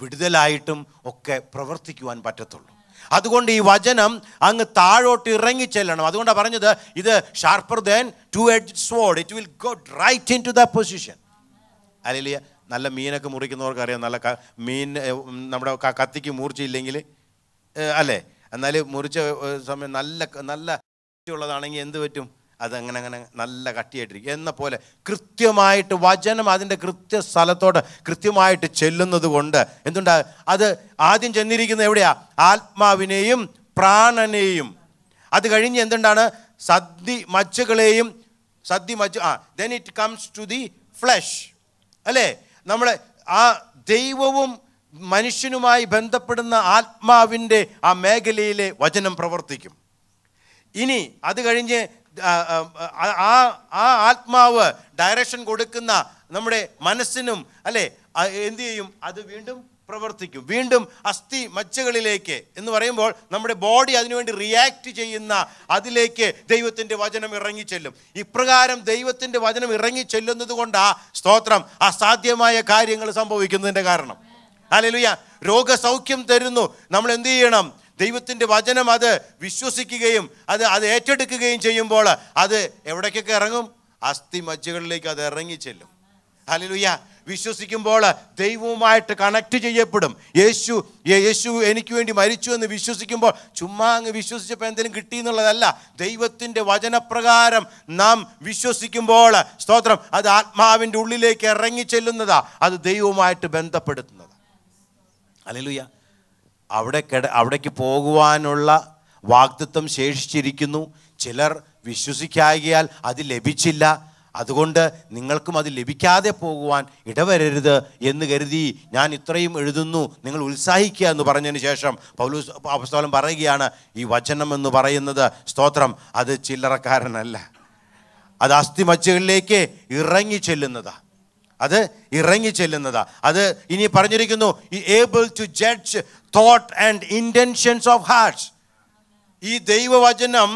വിടുതലായിട്ടും ഒക്കെ പ്രവർത്തിക്കുവാൻ പറ്റത്തുള്ളൂ അതുകൊണ്ട് ഈ വചനം അങ്ങ് താഴോട്ട് ഇറങ്ങി ചെല്ലണം അതുകൊണ്ടാണ് പറഞ്ഞത് ഇത് sharper than two edge sword it will go right into the position അല്ലെങ്കിൽ നല്ല മീനൊക്കെ മുറിക്കുന്നവർക്ക് അറിയാം നല്ല മീൻ നമ്മുടെ കത്തിക്ക് മൂർച്ചയില്ലെങ്കിൽ അല്ലേ എന്നാൽ മുറിച്ച സമയം നല്ല നല്ല ഉള്ളതാണെങ്കിൽ എന്ത് പറ്റും അതങ്ങനെ അങ്ങനെ നല്ല കട്ടിയായിട്ടിരിക്കും എന്ന പോലെ കൃത്യമായിട്ട് വചനം അതിൻ്റെ കൃത്യ സ്ഥലത്തോട് കൃത്യമായിട്ട് ചെല്ലുന്നത് കൊണ്ട് എന്തുണ്ടാ അത് ആദ്യം ചെന്നിരിക്കുന്നത് എവിടെയാ ആത്മാവിനെയും പ്രാണനെയും അത് കഴിഞ്ഞ് എന്തുണ്ടാണ് സദ്യ മച്ചുകളെയും സദ്യ മച്ച ആ then it comes to the flesh അല്ലേ നമ്മൾ ആ ദൈവവും മനുഷ്യനുമായി ബന്ധപ്പെടുന്ന ആത്മാവിൻ്റെ ആ മേഖലയിലെ വചനം പ്രവർത്തിക്കും ഇനി അത് കഴിഞ്ഞ് ആ ആ ആത്മാവ് ഡയറക്ഷൻ കൊടുക്കുന്ന നമ്മുടെ മനസ്സിനും അല്ലേ എന്തു ചെയ്യും അത് വീണ്ടും പ്രവർത്തിക്കും വീണ്ടും അസ്ഥി മച്ചകളിലേക്ക് എന്ന് പറയുമ്പോൾ നമ്മുടെ ബോഡി അതിനുവേണ്ടി റിയാക്ട് ചെയ്യുന്ന അതിലേക്ക് ദൈവത്തിൻ്റെ വചനം ഇറങ്ങിച്ചെല്ലും ഇപ്രകാരം ദൈവത്തിൻ്റെ വചനം ഇറങ്ങിച്ചെല്ലുന്നത് കൊണ്ടാ സ്തോത്രം അസാധ്യമായ കാര്യങ്ങൾ സംഭവിക്കുന്നതിൻ്റെ കാരണം ലുയ്യ രോഗസൗഖ്യം തരുന്നു നമ്മൾ എന്തു ചെയ്യണം ദൈവത്തിൻ്റെ വചനം അത് വിശ്വസിക്കുകയും അത് അത് ഏറ്റെടുക്കുകയും ചെയ്യുമ്പോൾ അത് എവിടേക്കൊക്കെ ഇറങ്ങും അസ്ഥി മജ്ജകളിലേക്ക് അത് ഇറങ്ങി ചെല്ലും ഹലലുയ്യ വിശ്വസിക്കുമ്പോൾ ദൈവവുമായിട്ട് കണക്ട് ചെയ്യപ്പെടും യേശു യേശു എനിക്ക് വേണ്ടി മരിച്ചു എന്ന് വിശ്വസിക്കുമ്പോൾ ചുമ്മാ അങ്ങ് വിശ്വസിച്ചപ്പോൾ എന്തെങ്കിലും കിട്ടി എന്നുള്ളതല്ല ദൈവത്തിൻ്റെ വചനപ്രകാരം നാം വിശ്വസിക്കുമ്പോൾ സ്തോത്രം അത് ആത്മാവിൻ്റെ ഉള്ളിലേക്ക് ഇറങ്ങി ചെല്ലുന്നതാ അത് ദൈവവുമായിട്ട് ബന്ധപ്പെടുത്തുന്നതാ അലലുയ്യ അവിടെ കിട അവിടേക്ക് പോകുവാനുള്ള വാഗ്ദത്വം ശേഷിച്ചിരിക്കുന്നു ചിലർ വിശ്വസിക്കാകിയാൽ അത് ലഭിച്ചില്ല അതുകൊണ്ട് നിങ്ങൾക്കും അത് ലഭിക്കാതെ പോകുവാൻ ഇടവരരുത് എന്ന് കരുതി ഞാൻ ഇത്രയും എഴുതുന്നു നിങ്ങൾ ഉത്സാഹിക്കുക എന്ന് പറഞ്ഞതിന് ശേഷം പൗലൂസ് അപസ്തോലം പറയുകയാണ് ഈ വചനം എന്ന് പറയുന്നത് സ്തോത്രം അത് ചില്ലറക്കാരനല്ല അത് അസ്ഥിമച്ചുകളിലേക്ക് ഇറങ്ങി ചെല്ലുന്നതാണ് അത് ഇറങ്ങി ചെല്ലുന്നതാ അത് ഇനി പറഞ്ഞിരിക്കുന്നു able to judge thought and intentions of hearts ഈ ദൈവവചനം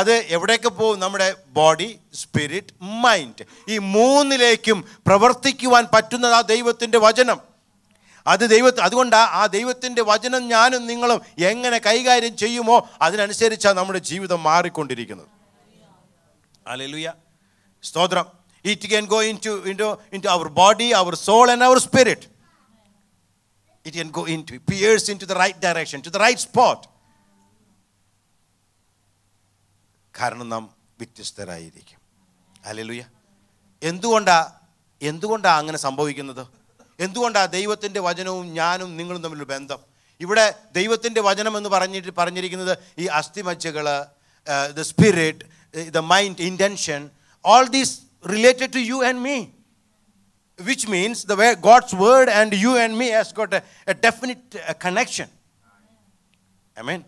അത് എവിടേക്ക് പോകും നമ്മുടെ ബോഡി സ്പിരിറ്റ് മൈൻഡ് ഈ മൂന്നിലേക്കും പ്രവർത്തിക്കുവാൻ പറ്റുന്നത് ആ ദൈവത്തിൻ്റെ വചനം അത് ദൈവ അതുകൊണ്ടാണ് ആ ദൈവത്തിൻ്റെ വചനം ഞാനും നിങ്ങളും എങ്ങനെ കൈകാര്യം ചെയ്യുമോ അതിനനുസരിച്ചാണ് നമ്മുടെ ജീവിതം മാറിക്കൊണ്ടിരിക്കുന്നത് ലുയ സ്തോത്രം It can go into, into, into our body, our soul, and our spirit. It can go into, pierces into the right direction, to the right spot. കാരണം നാം വ്യത്യസ്തരായിരിക്കും അല്ലെലുയ്യ എന്തുകൊണ്ടാ എന്തുകൊണ്ടാണ് അങ്ങനെ സംഭവിക്കുന്നത് എന്തുകൊണ്ടാണ് ദൈവത്തിൻ്റെ വചനവും ഞാനും നിങ്ങളും തമ്മിൽ ബന്ധം ഇവിടെ ദൈവത്തിൻ്റെ വചനം എന്ന് പറഞ്ഞിട്ട് പറഞ്ഞിരിക്കുന്നത് ഈ അസ്ഥിമജ്ജകൾ the spirit the mind intention all these related to you and me. Which means the way God's word and you and me has got a, a definite a uh, connection. Amen.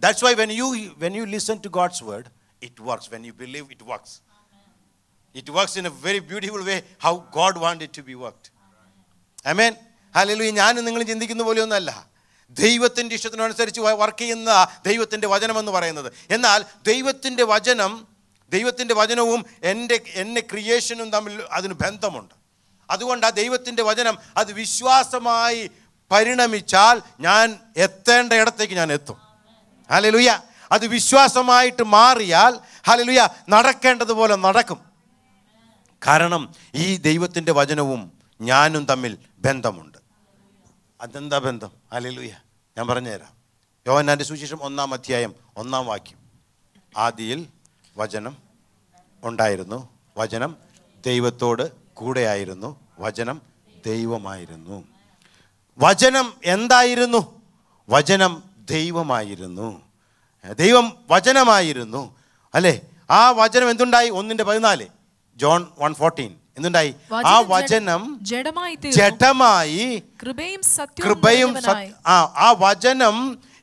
That's why when you when you listen to God's word, it works. When you believe, it works. It works in a very beautiful way how God wanted it to be worked. അമേൻ ഹലലു ഞാനും നിങ്ങൾ ചിന്തിക്കുന്ന പോലെ ഒന്നല്ല ദൈവത്തിൻ്റെ ഇഷ്ടത്തിനനുസരിച്ച് work ചെയ്യുന്ന ദൈവത്തിൻ്റെ വചനമെന്ന് പറയുന്നത് എന്നാൽ ദൈവത്തിൻ്റെ വചനം ദൈവത്തിൻ്റെ വചനവും എൻ്റെ എൻ്റെ ക്രിയേഷനും തമ്മിൽ അതിന് ബന്ധമുണ്ട് അതുകൊണ്ട് ആ ദൈവത്തിൻ്റെ വചനം അത് വിശ്വാസമായി പരിണമിച്ചാൽ ഞാൻ എത്തേണ്ട ഇടത്തേക്ക് ഞാൻ എത്തും ഹലലുയ അത് വിശ്വാസമായിട്ട് മാറിയാൽ ഹലലുയ നടക്കേണ്ടതുപോലെ നടക്കും കാരണം ഈ ദൈവത്തിൻ്റെ വചനവും ഞാനും തമ്മിൽ ബന്ധമുണ്ട് അതെന്താ ബന്ധം ഹലലുയ ഞാൻ പറഞ്ഞുതരാം യോഹനാൻ്റെ സുവിശേഷം ഒന്നാം അധ്യായം ഒന്നാം വാക്യം ആദിയിൽ വചനം ഉണ്ടായിരുന്നു വചനം ദൈവത്തോട് കൂടെയായിരുന്നു വചനം ദൈവമായിരുന്നു വചനം എന്തായിരുന്നു വചനം ദൈവമായിരുന്നു ദൈവം വചനമായിരുന്നു അല്ലേ ആ വചനം എന്തുണ്ടായി ഒന്നിന്റെ പതിനാല് ജോൺ വൺ ഫോർട്ടീൻ എന്തുണ്ടായി ആ വചനം ജഡമായി കൃപയും കൃപയും ആ വചനം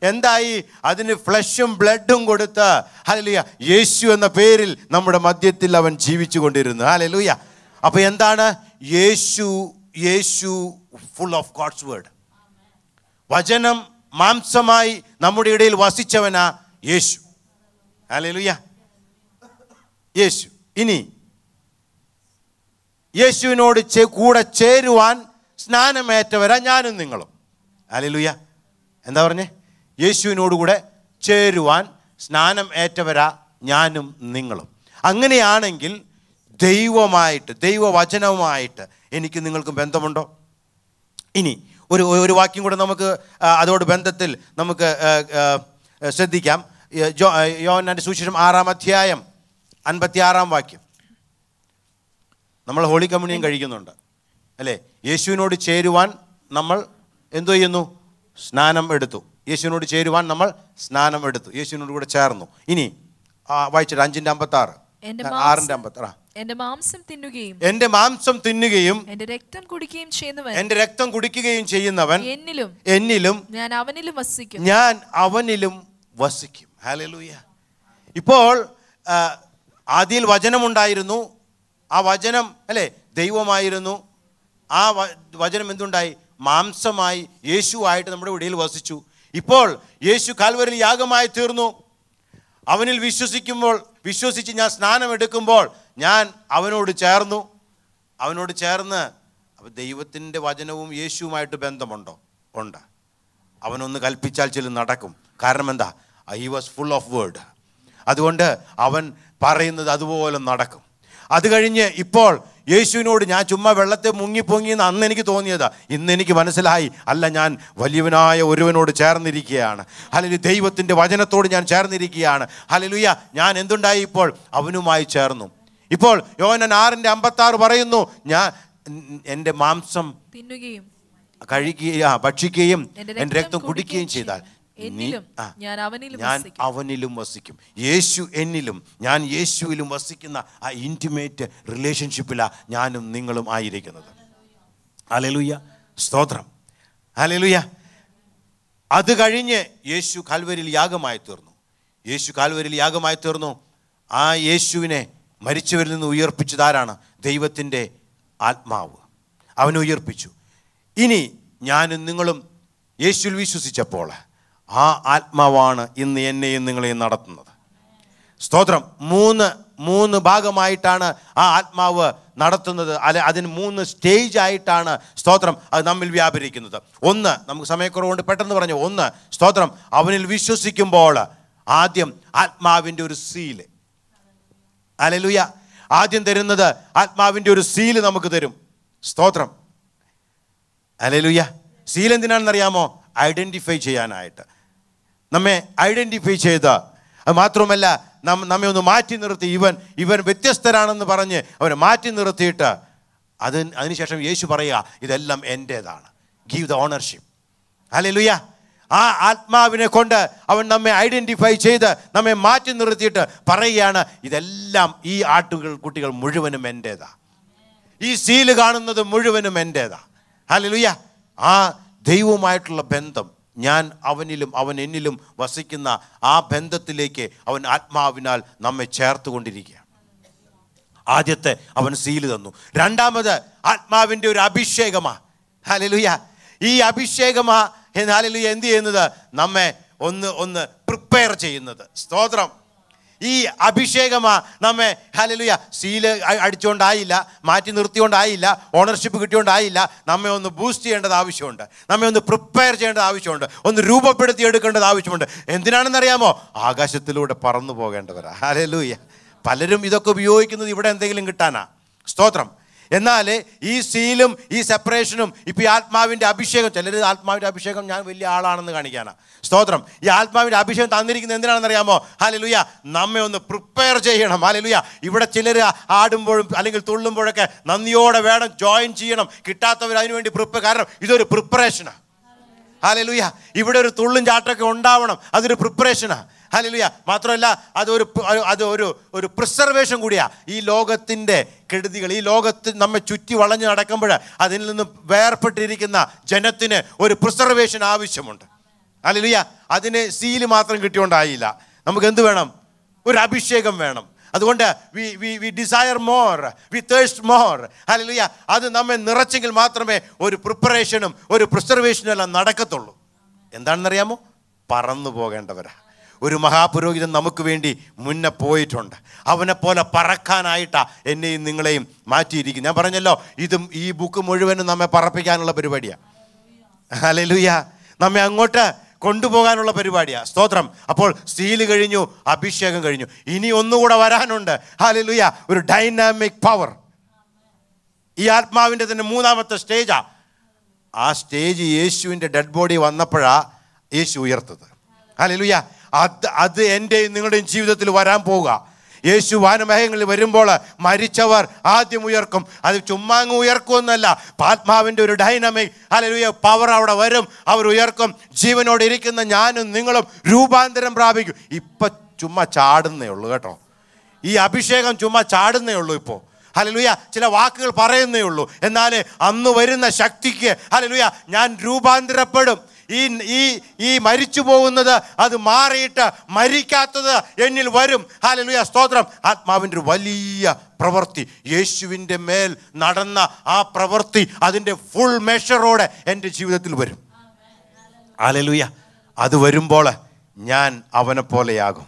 എന്തായി അതിന് ഫ്ലഷും ബ്ലഡും കൊടുത്ത് ഹലലൂയ യേശു എന്ന പേരിൽ നമ്മുടെ മധ്യത്തിൽ അവൻ ജീവിച്ചു കൊണ്ടിരുന്നു ഹലലുയ അപ്പോൾ എന്താണ് യേശു യേശു ഫുൾ ഓഫ് ഗോഡ്സ് വേർഡ് വചനം മാംസമായി നമ്മുടെ ഇടയിൽ വസിച്ചവനാ യേശു ഹലലുയ യേശു ഇനി യേശുവിനോട് ചേ കൂടെ ചേരുവാൻ സ്നാനമേറ്റവരാ ഞാനും നിങ്ങളും അലലുയ എന്താ പറഞ്ഞേ യേശുവിനോടുകൂടെ ചേരുവാൻ സ്നാനം ഏറ്റവരാ ഞാനും നിങ്ങളും അങ്ങനെയാണെങ്കിൽ ദൈവമായിട്ട് ദൈവവചനവുമായിട്ട് എനിക്ക് നിങ്ങൾക്ക് ബന്ധമുണ്ടോ ഇനി ഒരു ഒരു വാക്യം കൂടെ നമുക്ക് അതോട് ബന്ധത്തിൽ നമുക്ക് ശ്രദ്ധിക്കാം ജോ യോഹന്നാൻ്റെ സുശേഷം ആറാം അധ്യായം അൻപത്തിയാറാം വാക്യം നമ്മൾ ഹോളി കമ്മ്യൂണിയൻ കഴിക്കുന്നുണ്ട് അല്ലേ യേശുവിനോട് ചേരുവാൻ നമ്മൾ എന്തു ചെയ്യുന്നു സ്നാനം എടുത്തു യേശുവിനോട് ചേരുവാൻ നമ്മൾ സ്നാനം എടുത്തു യേശുവിനോട് കൂടെ ചേർന്നു ഇനി വായിച്ചിട്ട് അഞ്ചിന്റെ ആറ് ആറിന്റെ അമ്പത്തി ആറ് മാംസം തിന്നുകയും എന്റെ മാംസം തിന്നുകയും എന്റെ രക്തം കുടിക്കുകയും ചെയ്യുന്നവൻ എന്റെ രക്തം കുടിക്കുകയും ചെയ്യുന്നവൻ എന്നിലും എന്നിലും ഞാൻ അവനിലും വസിക്കും ഞാൻ അവനിലും വസിക്കും ഇപ്പോൾ ആദ്യയിൽ വചനമുണ്ടായിരുന്നു ആ വചനം അല്ലേ ദൈവമായിരുന്നു ആ വചനം എന്തുണ്ടായി മാംസമായി യേശുവായിട്ട് നമ്മുടെ ഇടയിൽ വസിച്ചു ഇപ്പോൾ യേശു കാൽവരിൽ യാഗമായി തീർന്നു അവനിൽ വിശ്വസിക്കുമ്പോൾ വിശ്വസിച്ച് ഞാൻ സ്നാനം എടുക്കുമ്പോൾ ഞാൻ അവനോട് ചേർന്നു അവനോട് ചേർന്ന് ദൈവത്തിൻ്റെ വചനവും യേശുവുമായിട്ട് ബന്ധമുണ്ടോ ഉണ്ട് അവനൊന്ന് കൽപ്പിച്ചാൽ ചില നടക്കും കാരണം എന്താ I was full of word അതുകൊണ്ട് അവൻ പറയുന്നത് അതുപോലെ നടക്കും അത് കഴിഞ്ഞ് ഇപ്പോൾ യേശുവിനോട് ഞാൻ ചുമ്മാ വെള്ളത്തെ മുങ്ങിപ്പൊങ്ങി എന്ന് അന്ന് എനിക്ക് തോന്നിയതാ ഇന്ന് എനിക്ക് മനസ്സിലായി അല്ല ഞാൻ വലിയവനായ ഒരുവനോട് ചേർന്നിരിക്കുകയാണ് അല്ലെങ്കിൽ ദൈവത്തിൻ്റെ വചനത്തോട് ഞാൻ ചേർന്നിരിക്കുകയാണ് ഹലലുയ ഞാൻ എന്തുണ്ടായി ഇപ്പോൾ അവനുമായി ചേർന്നു ഇപ്പോൾ യോനൻ ആറിൻ്റെ അമ്പത്താറ് പറയുന്നു ഞാൻ എൻ്റെ മാംസം തിന്നുകയും കഴിക്കുകയും ഭക്ഷിക്കുകയും എൻ്റെ രക്തം കുടിക്കുകയും ചെയ്താൽ എന്നിലും ഞാൻ അവനിലും ഞാൻ അവനിലും വസിക്കും യേശു എന്നിലും ഞാൻ യേശുവിലും വസിക്കുന്ന ആ ഇൻറ്റിമേറ്റ് റിലേഷൻഷിപ്പിലാണ് ഞാനും നിങ്ങളും ആയിരിക്കുന്നത് അലലുയ്യ സ്തോത്രം അലലുയ്യ അത് കഴിഞ്ഞ് യേശു കാൽവരിൽ യാഗമായി തീർന്നു യേശു കാൽവരിൽ യാഗമായി തീർന്നു ആ യേശുവിനെ മരിച്ചവരിൽ നിന്ന് ഉയർപ്പിച്ചതാരാണ് ദൈവത്തിൻ്റെ ആത്മാവ് അവനെ ഉയർപ്പിച്ചു ഇനി ഞാനും നിങ്ങളും യേശുവിൽ വിശ്വസിച്ചപ്പോൾ ആ ആത്മാവാണ് ഇന്ന് എന്നെയും നിങ്ങളെയും നടത്തുന്നത് സ്തോത്രം മൂന്ന് മൂന്ന് ഭാഗമായിട്ടാണ് ആ ആത്മാവ് നടത്തുന്നത് അല്ലെ അതിന് മൂന്ന് സ്റ്റേജ് ആയിട്ടാണ് സ്തോത്രം അത് നമ്മിൽ വ്യാപരിക്കുന്നത് ഒന്ന് നമുക്ക് സമയക്കുറവുകൊണ്ട് പെട്ടെന്ന് പറഞ്ഞു ഒന്ന് സ്തോത്രം അവനിൽ വിശ്വസിക്കുമ്പോൾ ആദ്യം ആത്മാവിൻ്റെ ഒരു സീല് അലലുയ ആദ്യം തരുന്നത് ആത്മാവിൻ്റെ ഒരു സീല് നമുക്ക് തരും സ്തോത്രം അലലുയ സീൽ എന്തിനാണെന്നറിയാമോ ഐഡൻറ്റിഫൈ ചെയ്യാനായിട്ട് നമ്മെ ഐഡൻറ്റിഫൈ ചെയ്ത് അത് മാത്രമല്ല നം നമ്മെ ഒന്ന് മാറ്റി നിർത്തി ഇവൻ ഇവൻ വ്യത്യസ്തരാണെന്ന് പറഞ്ഞ് അവനെ മാറ്റി നിർത്തിയിട്ട് അത് അതിനുശേഷം യേശു പറയുക ഇതെല്ലാം എൻ്റേതാണ് ഗീവ് ദ ഓണർഷിപ്പ് അല്ലെ ലുയ ആ ആത്മാവിനെ കൊണ്ട് അവൻ നമ്മെ ഐഡൻറ്റിഫൈ ചെയ്ത് നമ്മെ മാറ്റി നിർത്തിയിട്ട് പറയുകയാണ് ഇതെല്ലാം ഈ ആട്ടുകൾ കുട്ടികൾ മുഴുവനും എൻ്റേതാ ഈ സീല് കാണുന്നത് മുഴുവനും എൻ്റേതാ അല്ലെ ലുയ ആ ദൈവവുമായിട്ടുള്ള ബന്ധം ഞാൻ അവനിലും അവൻ എന്നിലും വസിക്കുന്ന ആ ബന്ധത്തിലേക്ക് അവൻ ആത്മാവിനാൽ നമ്മെ കൊണ്ടിരിക്കുക ആദ്യത്തെ അവൻ സീല് തന്നു രണ്ടാമത് ആത്മാവിൻ്റെ ഒരു അഭിഷേകമാ ഹാലലുയ ഈ അഭിഷേകമാ ഹാലലുയ എന്ത് ചെയ്യുന്നത് നമ്മെ ഒന്ന് ഒന്ന് പ്രിപ്പയർ ചെയ്യുന്നത് സ്തോത്രം ഈ അഭിഷേകമാ നമ്മെ ഹലലുയ സീല് അടിച്ചുകൊണ്ടായില്ല മാറ്റി നിർത്തിയോണ്ടായില്ല ഓണർഷിപ്പ് കിട്ടിയോണ്ടായില്ല നമ്മെ ഒന്ന് ബൂസ്റ്റ് ചെയ്യേണ്ടത് ആവശ്യമുണ്ട് നമ്മെ ഒന്ന് പ്രിപ്പയർ ചെയ്യേണ്ടത് ആവശ്യമുണ്ട് ഒന്ന് രൂപപ്പെടുത്തി എടുക്കേണ്ടത് ആവശ്യമുണ്ട് എന്തിനാണെന്നറിയാമോ ആകാശത്തിലൂടെ പറന്നു പോകേണ്ടവരാ ഹലലുയ പലരും ഇതൊക്കെ ഉപയോഗിക്കുന്നത് ഇവിടെ എന്തെങ്കിലും കിട്ടാനാ സ്തോത്രം എന്നാൽ ഈ സീലും ഈ സെപ്പറേഷനും ഇപ്പോൾ ഈ ആത്മാവിൻ്റെ അഭിഷേകം ചിലർ ആത്മാവിൻ്റെ അഭിഷേകം ഞാൻ വലിയ ആളാണെന്ന് കാണിക്കാനാണ് സ്തോത്രം ഈ ആത്മാവിൻ്റെ അഭിഷേകം തന്നിരിക്കുന്നത് എന്തിനാണെന്നറിയാമോ ഹാലലുയ നമ്മെ ഒന്ന് പ്രിപ്പയർ ചെയ്യണം ഹാലലുയ ഇവിടെ ചിലർ ആടുമ്പോഴും അല്ലെങ്കിൽ തുള്ളുമ്പോഴൊക്കെ നന്ദിയോടെ വേണം ജോയിൻ ചെയ്യണം കിട്ടാത്തവർ അതിനുവേണ്ടി പ്രിപ്പയർ കാരണം ഇതൊരു പ്രിപ്പറേഷനാണ് ഹാലലുയ ഇവിടെ ഒരു തുള്ളും ചാട്ടമൊക്കെ ഉണ്ടാവണം അതൊരു പ്രിപ്പറേഷനാണ് ഹലിലുയ മാത്രമല്ല അതൊരു അത് ഒരു ഒരു പ്രിസർവേഷൻ കൂടിയാ ഈ ലോകത്തിൻ്റെ കെടുതികൾ ഈ ലോകത്ത് നമ്മെ ചുറ്റി വളഞ്ഞു നടക്കുമ്പോൾ അതിൽ നിന്ന് വേർപ്പെട്ടിരിക്കുന്ന ജനത്തിന് ഒരു പ്രിസർവേഷൻ ആവശ്യമുണ്ട് ഹലലുയ അതിന് സീല് മാത്രം കിട്ടിയോണ്ടായില്ല നമുക്ക് എന്ത് വേണം ഒരു അഭിഷേകം വേണം അതുകൊണ്ട് we we we desire more we thirst more ഹലിലുയ അത് നമ്മെ നിറച്ചെങ്കിൽ മാത്രമേ ഒരു പ്രിപ്പറേഷനും ഒരു പ്രിസർവേഷനും എല്ലാം നടക്കത്തുള്ളൂ എന്താണെന്നറിയാമോ പറന്നു പോകേണ്ടവരാ ഒരു മഹാപുരോഹിതൻ നമുക്ക് വേണ്ടി മുന്നേ പോയിട്ടുണ്ട് അവനെപ്പോലെ പറക്കാനായിട്ടാണ് എന്നെയും നിങ്ങളെയും മാറ്റിയിരിക്കും ഞാൻ പറഞ്ഞല്ലോ ഇതും ഈ ബുക്ക് മുഴുവനും നമ്മെ പറപ്പിക്കാനുള്ള പരിപാടിയാണ് അലലുയ നമ്മെ അങ്ങോട്ട് കൊണ്ടുപോകാനുള്ള പരിപാടിയാണ് സ്തോത്രം അപ്പോൾ സ്റ്റീല് കഴിഞ്ഞു അഭിഷേകം കഴിഞ്ഞു ഇനി ഒന്നുകൂടെ വരാനുണ്ട് ഹാലലുയ ഒരു ഡൈനാമിക് പവർ ഈ ആത്മാവിൻ്റെ തന്നെ മൂന്നാമത്തെ സ്റ്റേജാ ആ സ്റ്റേജ് യേശുവിൻ്റെ ഡെഡ് ബോഡി വന്നപ്പോഴാണ് യേശു ഉയർത്തത് ഹാലലുയ അത് അത് എൻ്റെയും നിങ്ങളുടെയും ജീവിതത്തിൽ വരാൻ പോവുക യേശു വാനമേഘങ്ങളിൽ വരുമ്പോൾ മരിച്ചവർ ആദ്യം ഉയർക്കും അത് ചുമ്മാങ്ങ് ഉയർക്കുമെന്നല്ല ആത്മാവിൻ്റെ ഒരു ഡൈനമിക് അല്ലെങ്കിൽ പവർ അവിടെ വരും അവർ ഉയർക്കും ജീവനോട് ഇരിക്കുന്ന ഞാനും നിങ്ങളും രൂപാന്തരം പ്രാപിക്കും ഇപ്പം ചുമ്മാ ചാടുന്നേ ഉള്ളൂ കേട്ടോ ഈ അഭിഷേകം ചുമ്മാ ചാടുന്നേ ഉള്ളൂ ഇപ്പോൾ ഹലലുയ ചില വാക്കുകൾ പറയുന്നേ ഉള്ളൂ എന്നാൽ അന്ന് വരുന്ന ശക്തിക്ക് ഹലലുയ ഞാൻ രൂപാന്തരപ്പെടും ഈ ഈ ഈ മരിച്ചു പോകുന്നത് അത് മാറിയിട്ട് മരിക്കാത്തത് എന്നിൽ വരും ഹാലലുയ സ്തോത്രം ആത്മാവിൻ്റെ ഒരു വലിയ പ്രവൃത്തി യേശുവിൻ്റെ മേൽ നടന്ന ആ പ്രവൃത്തി അതിൻ്റെ ഫുൾ മെഷറോടെ എൻ്റെ ജീവിതത്തിൽ വരും ഹാലലുയ അത് വരുമ്പോൾ ഞാൻ അവനെപ്പോലെയാകും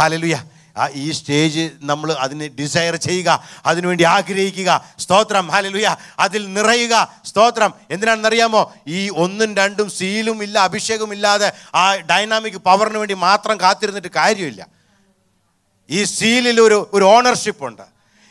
ഹാലലുയ ആ ഈ സ്റ്റേജ് നമ്മൾ അതിന് ഡിസയർ ചെയ്യുക അതിനുവേണ്ടി ആഗ്രഹിക്കുക സ്തോത്രം ഹാലലുയ അതിൽ നിറയുക സ്തോത്രം എന്തിനാണെന്നറിയാമോ ഈ ഒന്നും രണ്ടും സീലും ഇല്ല അഭിഷേകം ഇല്ലാതെ ആ ഡൈനാമിക് പവറിന് വേണ്ടി മാത്രം കാത്തിരുന്നിട്ട് കാര്യമില്ല ഈ സീലിൽ ഒരു ഒരു ഓണർഷിപ്പ് ഉണ്ട്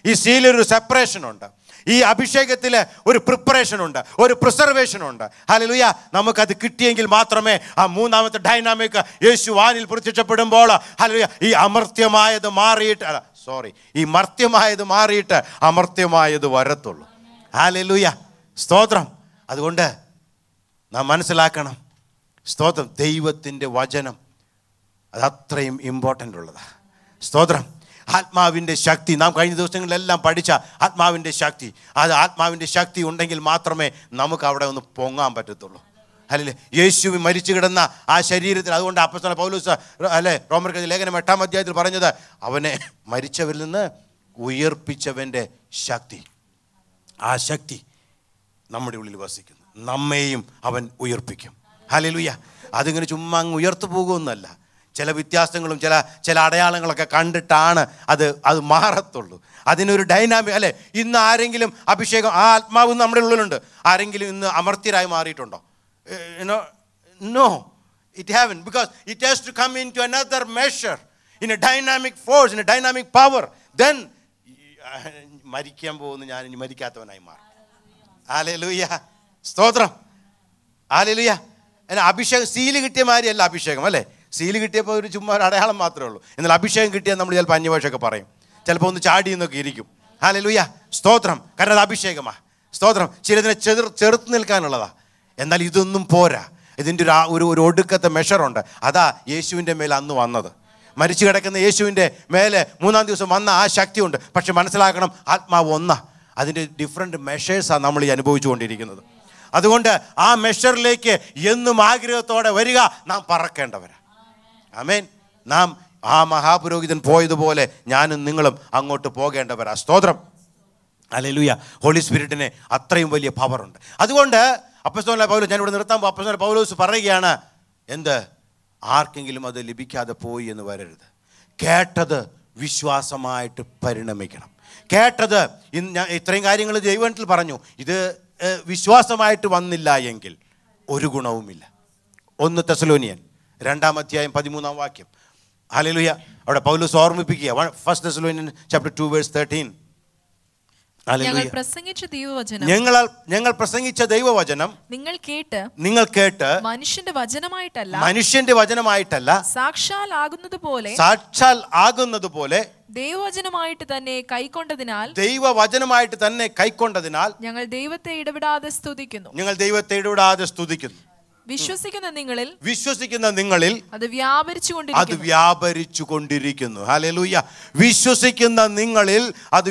ഈ സീലിൽ ഒരു സെപ്പറേഷൻ ഉണ്ട് ഈ അഭിഷേകത്തിൽ ഒരു പ്രിപ്പറേഷൻ ഉണ്ട് ഒരു പ്രിസർവേഷൻ ഉണ്ട് ഹലലുയ നമുക്കത് കിട്ടിയെങ്കിൽ മാത്രമേ ആ മൂന്നാമത്തെ ഡൈനാമിക് യേശു വാനിൽ പ്രത്യക്ഷപ്പെടുമ്പോൾ ഹലലുയ ഈ അമർത്യമായത് മാറിയിട്ട് സോറി ഈ മർത്യമായത് മാറിയിട്ട് അമർത്യമായത് വരത്തുള്ളൂ ഹലലുയ സ്തോത്രം അതുകൊണ്ട് നാം മനസ്സിലാക്കണം സ്തോത്രം ദൈവത്തിൻ്റെ വചനം അത് അത്രയും ഇമ്പോർട്ടൻ്റ് ഉള്ളതാണ് സ്തോത്രം ആത്മാവിൻ്റെ ശക്തി നാം കഴിഞ്ഞ ദിവസങ്ങളിലെല്ലാം പഠിച്ച ആത്മാവിൻ്റെ ശക്തി അത് ആത്മാവിൻ്റെ ശക്തി ഉണ്ടെങ്കിൽ മാത്രമേ നമുക്ക് അവിടെ ഒന്ന് പൊങ്ങാൻ പറ്റത്തുള്ളൂ അല്ലെ യേശു മരിച്ചു കിടന്ന ആ ശരീരത്തിൽ അതുകൊണ്ട് അപ്പസ്തല പൗലൂസ് റോമർ കഴിഞ്ഞ ലേഖനം എട്ടാം അധ്യായത്തിൽ പറഞ്ഞത് അവനെ മരിച്ചവരിൽ നിന്ന് ഉയർപ്പിച്ചവൻ്റെ ശക്തി ആ ശക്തി നമ്മുടെ ഉള്ളിൽ വസിക്കുന്നു നമ്മയും അവൻ ഉയർപ്പിക്കും ഹലലുയ്യ അതിങ്ങനെ ചുമ്മാ അങ്ങ് ഉയർത്തു പോകുമെന്നല്ല ചില വ്യത്യാസങ്ങളും ചില ചില അടയാളങ്ങളൊക്കെ കണ്ടിട്ടാണ് അത് അത് മാറത്തുള്ളൂ അതിനൊരു ഡൈനാമിക് അല്ലേ ഇന്ന് ആരെങ്കിലും അഭിഷേകം ആ ആത്മാവ് നമ്മുടെ ഉള്ളിലുണ്ട് ആരെങ്കിലും ഇന്ന് അമർത്യരായി മാറിയിട്ടുണ്ടോ no no it haven't because it has to come into another measure in a dynamic force in a dynamic power then മരിക്കാൻ പോകുന്ന ഞാൻ ഇനി മരിക്കാത്തവനായി മാറും ആലേ ലൂയ സ്തോത്രം ആലേ ലൂയ അഭിഷേകം സീല് കിട്ടിയ മാതിരിയല്ല അഭിഷേകം അല്ലേ സീല് കിട്ടിയപ്പോൾ ഒരു ചുമ്മാ ഒരു അടയാളം മാത്രമേ ഉള്ളൂ എന്നാൽ അഭിഷേകം കിട്ടിയാൽ നമ്മൾ ചിലപ്പോൾ അന്യഭാഷയൊക്കെ പറയും ചിലപ്പോൾ ഒന്ന് ചാടി എന്നൊക്കെ ഇരിക്കും ലൂയ സ്തോത്രം കാരണം അത് അഭിഷേകമാ സ്തോത്രം ചിലതിനെ ചെറു ചെറുത്ത് നിൽക്കാനുള്ളതാ എന്നാൽ ഇതൊന്നും പോരാ ഇതിൻ്റെ ഒരു ഒരു ഒരു ഒടുക്കത്തെ മെഷറുണ്ട് അതാ യേശുവിൻ്റെ മേൽ അന്ന് വന്നത് മരിച്ചു കിടക്കുന്ന യേശുവിൻ്റെ മേലെ മൂന്നാം ദിവസം വന്ന ആ ശക്തിയുണ്ട് പക്ഷെ മനസ്സിലാക്കണം ആത്മാവ് ഒന്ന അതിൻ്റെ ഡിഫറെൻറ്റ് മെഷേഴ്സാണ് നമ്മൾ ഈ അനുഭവിച്ചുകൊണ്ടിരിക്കുന്നത് അതുകൊണ്ട് ആ മെഷറിലേക്ക് എന്നും ആഗ്രഹത്തോടെ വരിക നാം പറക്കേണ്ടവരാ അമേൻ നാം ആ മഹാപുരോഹിതൻ പോയതുപോലെ ഞാനും നിങ്ങളും അങ്ങോട്ട് പോകേണ്ടവരാ സ്തോത്രം അലലുയ ഹോളി സ്പിരിറ്റിന് അത്രയും വലിയ പവറുണ്ട് അതുകൊണ്ട് അപ്പസ്തോല പൗലോസ് ഞാൻ ഇവിടെ നിർത്താൻ അപ്പസ്തോല പൗലോസ് പറയുകയാണ് എന്ത് ആർക്കെങ്കിലും അത് ലഭിക്കാതെ പോയി എന്ന് വരരുത് കേട്ടത് വിശ്വാസമായിട്ട് പരിണമിക്കണം കേട്ടത് ഇന്ന് ഞാൻ ഇത്രയും കാര്യങ്ങൾ ദൈവത്തിൽ പറഞ്ഞു ഇത് വിശ്വാസമായിട്ട് വന്നില്ല എങ്കിൽ ഒരു ഗുണവുമില്ല ഒന്ന് തെസലോനിയൻ രണ്ടാം അധ്യായം പതിമൂന്നാം വാക്യം ഹാലലുയ അവിടെ പൗലോസ് ഓർമ്മിപ്പിക്കുക ഫസ്റ്റ് തെസലോനിയൻ ചാപ്റ്റർ 2 വേഴ്സ് 13 ഞങ്ങൾ ഞങ്ങൾ ഞങ്ങൾ പ്രസംഗിച്ച ദൈവവചനം നിങ്ങൾ കേട്ട് നിങ്ങൾ കേട്ട് മനുഷ്യന്റെ വചനമായിട്ടല്ല മനുഷ്യന്റെ വചനമായിട്ടല്ല സാക്ഷാൽ ആകുന്നത് പോലെ സാക്ഷാൽ ആകുന്നത് പോലെ ദൈവവചനമായിട്ട് തന്നെ കൈക്കൊണ്ടതിനാൽ ദൈവവചനമായിട്ട് തന്നെ കൈക്കൊണ്ടതിനാൽ ഞങ്ങൾ ദൈവത്തെ ഇടപെടാതെ സ്തുതിക്കുന്നു ഞങ്ങൾ ദൈവത്തെ ഇടപെടാതെ സ്തുതിക്കുന്നു വിശ്വസിക്കുന്ന നിങ്ങളിൽ വിശ്വസിക്കുന്ന നിങ്ങളിൽ അത് വ്യാപരിച്ചു അത് കൊണ്ടിരിക്കുന്നു ഹലൂയ്യ വിശ്വസിക്കുന്ന നിങ്ങളിൽ അത്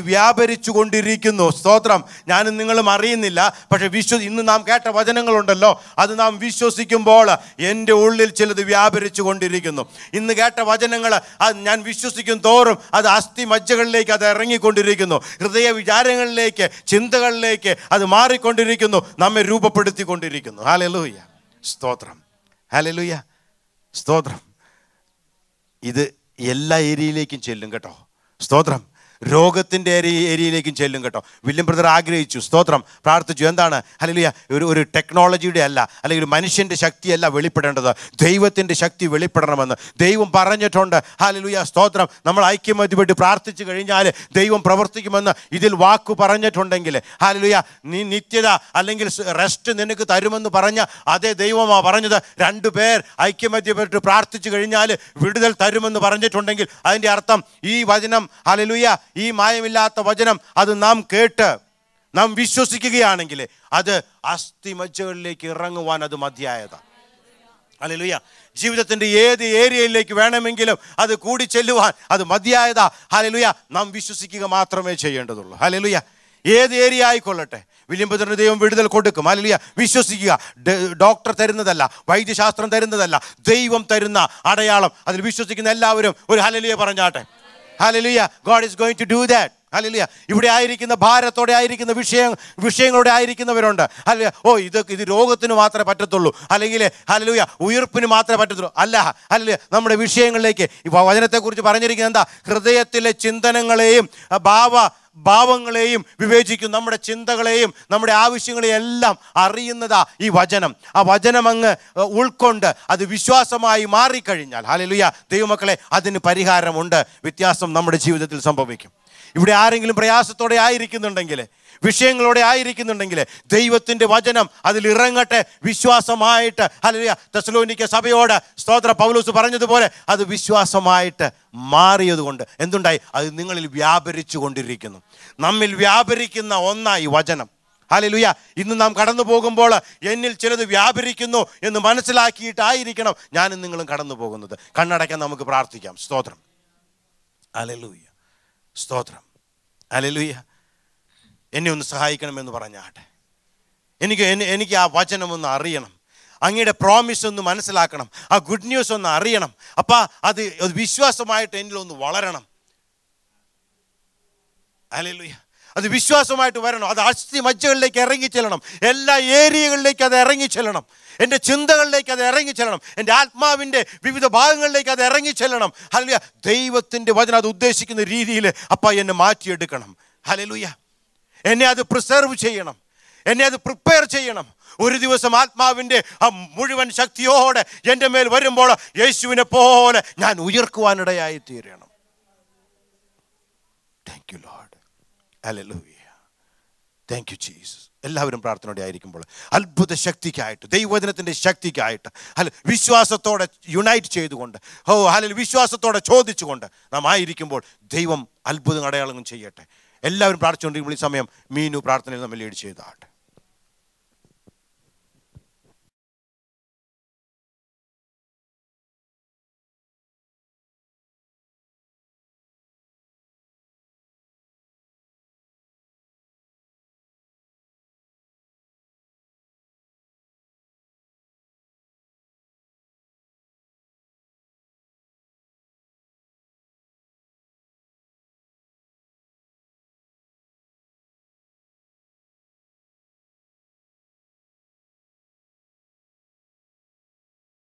കൊണ്ടിരിക്കുന്നു സ്തോത്രം ഞാനും നിങ്ങളും അറിയുന്നില്ല പക്ഷെ വിശ്വ ഇന്ന് നാം കേട്ട വചനങ്ങളുണ്ടല്ലോ അത് നാം വിശ്വസിക്കുമ്പോൾ എൻ്റെ ഉള്ളിൽ ചിലത് വ്യാപരിച്ചു കൊണ്ടിരിക്കുന്നു ഇന്ന് കേട്ട വചനങ്ങൾ അത് ഞാൻ വിശ്വസിക്കും തോറും അത് അസ്ഥി മജ്ജകളിലേക്ക് അത് ഇറങ്ങിക്കൊണ്ടിരിക്കുന്നു ഹൃദയ വിചാരങ്ങളിലേക്ക് ചിന്തകളിലേക്ക് അത് മാറിക്കൊണ്ടിരിക്കുന്നു നമ്മെ രൂപപ്പെടുത്തിക്കൊണ്ടിരിക്കുന്നു ഹാലലൂയ്യ സ്തോത്രം ഹലലുയ്യ സ്തോത്രം ഇത് എല്ലാ ഏരിയയിലേക്കും ചെല്ലും കേട്ടോ സ്തോത്രം രോഗത്തിൻ്റെ ഏരിയ ഏരിയയിലേക്കും ചെല്ലും കേട്ടോ വില്യം ബ്രദർ ആഗ്രഹിച്ചു സ്തോത്രം പ്രാർത്ഥിച്ചു എന്താണ് അല്ലെങ്കിൽ ഒരു ഒരു ടെക്നോളജിയുടെ അല്ല അല്ലെങ്കിൽ മനുഷ്യൻ്റെ ശക്തിയല്ല വെളിപ്പെടേണ്ടത് ദൈവത്തിൻ്റെ ശക്തി വെളിപ്പെടണമെന്ന് ദൈവം പറഞ്ഞിട്ടുണ്ട് ഹാലലുയ സ്തോത്രം നമ്മൾ ഐക്യമതിപ്പെട്ട് പ്രാർത്ഥിച്ചു കഴിഞ്ഞാൽ ദൈവം പ്രവർത്തിക്കുമെന്ന് ഇതിൽ വാക്ക് പറഞ്ഞിട്ടുണ്ടെങ്കിൽ ഹാലലുയ നീ നിത്യത അല്ലെങ്കിൽ റെസ്റ്റ് നിനക്ക് തരുമെന്ന് പറഞ്ഞ അതേ ദൈവമാണ് പറഞ്ഞത് രണ്ടു പേർ ഐക്യമതിപ്പെട്ട് പ്രാർത്ഥിച്ചു കഴിഞ്ഞാൽ വിടുതൽ തരുമെന്ന് പറഞ്ഞിട്ടുണ്ടെങ്കിൽ അതിൻ്റെ അർത്ഥം ഈ വചനം ഹാലലുയ ഈ മായമില്ലാത്ത വചനം അത് നാം കേട്ട് നാം വിശ്വസിക്കുകയാണെങ്കിൽ അത് അസ്ഥിമജ്ജകളിലേക്ക് ഇറങ്ങുവാൻ അത് മതിയായത അല്ലെ ജീവിതത്തിൻ്റെ ഏത് ഏരിയയിലേക്ക് വേണമെങ്കിലും അത് കൂടി ചെല്ലുവാൻ അത് മതിയായതാ ഹലലുയ നാം വിശ്വസിക്കുക മാത്രമേ ചെയ്യേണ്ടതുള്ളൂ ഹലലുയ ഏത് ഏരിയ ആയിക്കൊള്ളട്ടെ വില്യംബുദ്രന് ദൈവം വിടുതൽ കൊടുക്കും അല്ലിയ വിശ്വസിക്കുക ഡോക്ടർ തരുന്നതല്ല വൈദ്യശാസ്ത്രം തരുന്നതല്ല ദൈവം തരുന്ന അടയാളം അതിൽ വിശ്വസിക്കുന്ന എല്ലാവരും ഒരു ഹലലിയ പറഞ്ഞാട്ടെ ഹാലലുയ God is going to do that അല്ലല്ല ഇവിടെ ആയിരിക്കുന്ന ഭാരത്തോടെ ആയിരിക്കുന്ന വിഷയം വിഷയങ്ങളോടെ ആയിരിക്കുന്നവരുണ്ട് അല്ല ഓ ഇത് ഇത് രോഗത്തിന് മാത്രമേ പറ്റത്തുള്ളൂ അല്ലെങ്കിൽ ഹലലുയ ഉയർപ്പിന് മാത്രമേ പറ്റത്തുള്ളൂ അല്ല അല്ല നമ്മുടെ വിഷയങ്ങളിലേക്ക് വചനത്തെക്കുറിച്ച് പറഞ്ഞിരിക്കുന്നത് എന്താ ഹൃദയത്തിലെ ചിന്തനങ്ങളെയും ഭാവ ഭാവങ്ങളെയും വിവേചിക്കും നമ്മുടെ ചിന്തകളെയും നമ്മുടെ ആവശ്യങ്ങളെയും എല്ലാം അറിയുന്നതാ ഈ വചനം ആ വചനം അങ്ങ് ഉൾക്കൊണ്ട് അത് വിശ്വാസമായി മാറിക്കഴിഞ്ഞാൽ ഹാലലുയ ദൈവമക്കളെ അതിന് പരിഹാരമുണ്ട് വ്യത്യാസം നമ്മുടെ ജീവിതത്തിൽ സംഭവിക്കും ഇവിടെ ആരെങ്കിലും പ്രയാസത്തോടെ ആയിരിക്കുന്നുണ്ടെങ്കിൽ വിഷയങ്ങളോടെ ആയിരിക്കുന്നുണ്ടെങ്കിൽ ദൈവത്തിൻ്റെ വചനം അതിൽ ഇറങ്ങട്ടെ വിശ്വാസമായിട്ട് അല്ല തെസലോനിക്ക സഭയോട് സ്തോത്ര പൗലൂസ് പറഞ്ഞതുപോലെ അത് വിശ്വാസമായിട്ട് മാറിയതുകൊണ്ട് എന്തുണ്ടായി അത് നിങ്ങളിൽ വ്യാപരിച്ചു കൊണ്ടിരിക്കുന്നു നമ്മിൽ വ്യാപരിക്കുന്ന ഒന്നായി വചനം ഹാലലുയ ഇന്ന് നാം കടന്നു പോകുമ്പോൾ എന്നിൽ ചിലത് വ്യാപരിക്കുന്നു എന്ന് മനസ്സിലാക്കിയിട്ടായിരിക്കണം ഞാനും നിങ്ങളും കടന്നു പോകുന്നത് കണ്ണടയ്ക്കാൻ നമുക്ക് പ്രാർത്ഥിക്കാം സ്തോത്രം അലലുയ സ്തോത്രം അലലുയ്യ എന്നെ ഒന്ന് സഹായിക്കണമെന്ന് പറഞ്ഞാട്ടെ എനിക്ക് എനിക്ക് ആ ഒന്ന് അറിയണം അങ്ങയുടെ പ്രോമിസ് ഒന്ന് മനസ്സിലാക്കണം ആ ഗുഡ് ന്യൂസ് ഒന്ന് അറിയണം അപ്പം അത് വിശ്വാസമായിട്ട് ഒന്ന് വളരണം അല്ലല്ലോ അത് വിശ്വാസമായിട്ട് വരണം അത് അസ്ഥി മജ്ജകളിലേക്ക് ഇറങ്ങി എല്ലാ ഏരിയകളിലേക്ക് അത് ഇറങ്ങി എൻ്റെ ചിന്തകളിലേക്ക് അത് ഇറങ്ങി എൻ്റെ ആത്മാവിൻ്റെ വിവിധ ഭാഗങ്ങളിലേക്ക് അത് ഇറങ്ങി ചെല്ലണം ദൈവത്തിൻ്റെ വചനം അത് ഉദ്ദേശിക്കുന്ന രീതിയിൽ അപ്പ എന്നെ മാറ്റിയെടുക്കണം ഹലലുയ്യ എന്നെ അത് പ്രിസർവ് ചെയ്യണം എന്നെ അത് പ്രിപ്പയർ ചെയ്യണം ഒരു ദിവസം ആത്മാവിൻ്റെ ആ മുഴുവൻ ശക്തിയോടെ എൻ്റെ മേൽ വരുമ്പോൾ യേശുവിനെ പോലെ ഞാൻ ഉയർക്കുവാനിടയായി തീരണം thank you Lord thank you Jesus എല്ലാവരും പ്രാർത്ഥനയോടെ ആയിരിക്കുമ്പോൾ അത്ഭുത ശക്തിക്കായിട്ട് ദൈവവചനത്തിൻ്റെ ശക്തിക്കായിട്ട് അല്ല വിശ്വാസത്തോടെ യുണൈറ്റ് ചെയ്തുകൊണ്ട് ഓ അല്ലെങ്കിൽ വിശ്വാസത്തോടെ ചോദിച്ചുകൊണ്ട് നാം ആയിരിക്കുമ്പോൾ ദൈവം അത്ഭുതം അടയാളങ്ങൾ ചെയ്യട്ടെ എല്ലാവരും പ്രാർത്ഥിച്ചുകൊണ്ടിരിക്കുമ്പോൾ ഈ സമയം മീനു പ്രാർത്ഥനയിൽ നമ്മൾ ലീഡ് ചെയ്താട്ടെ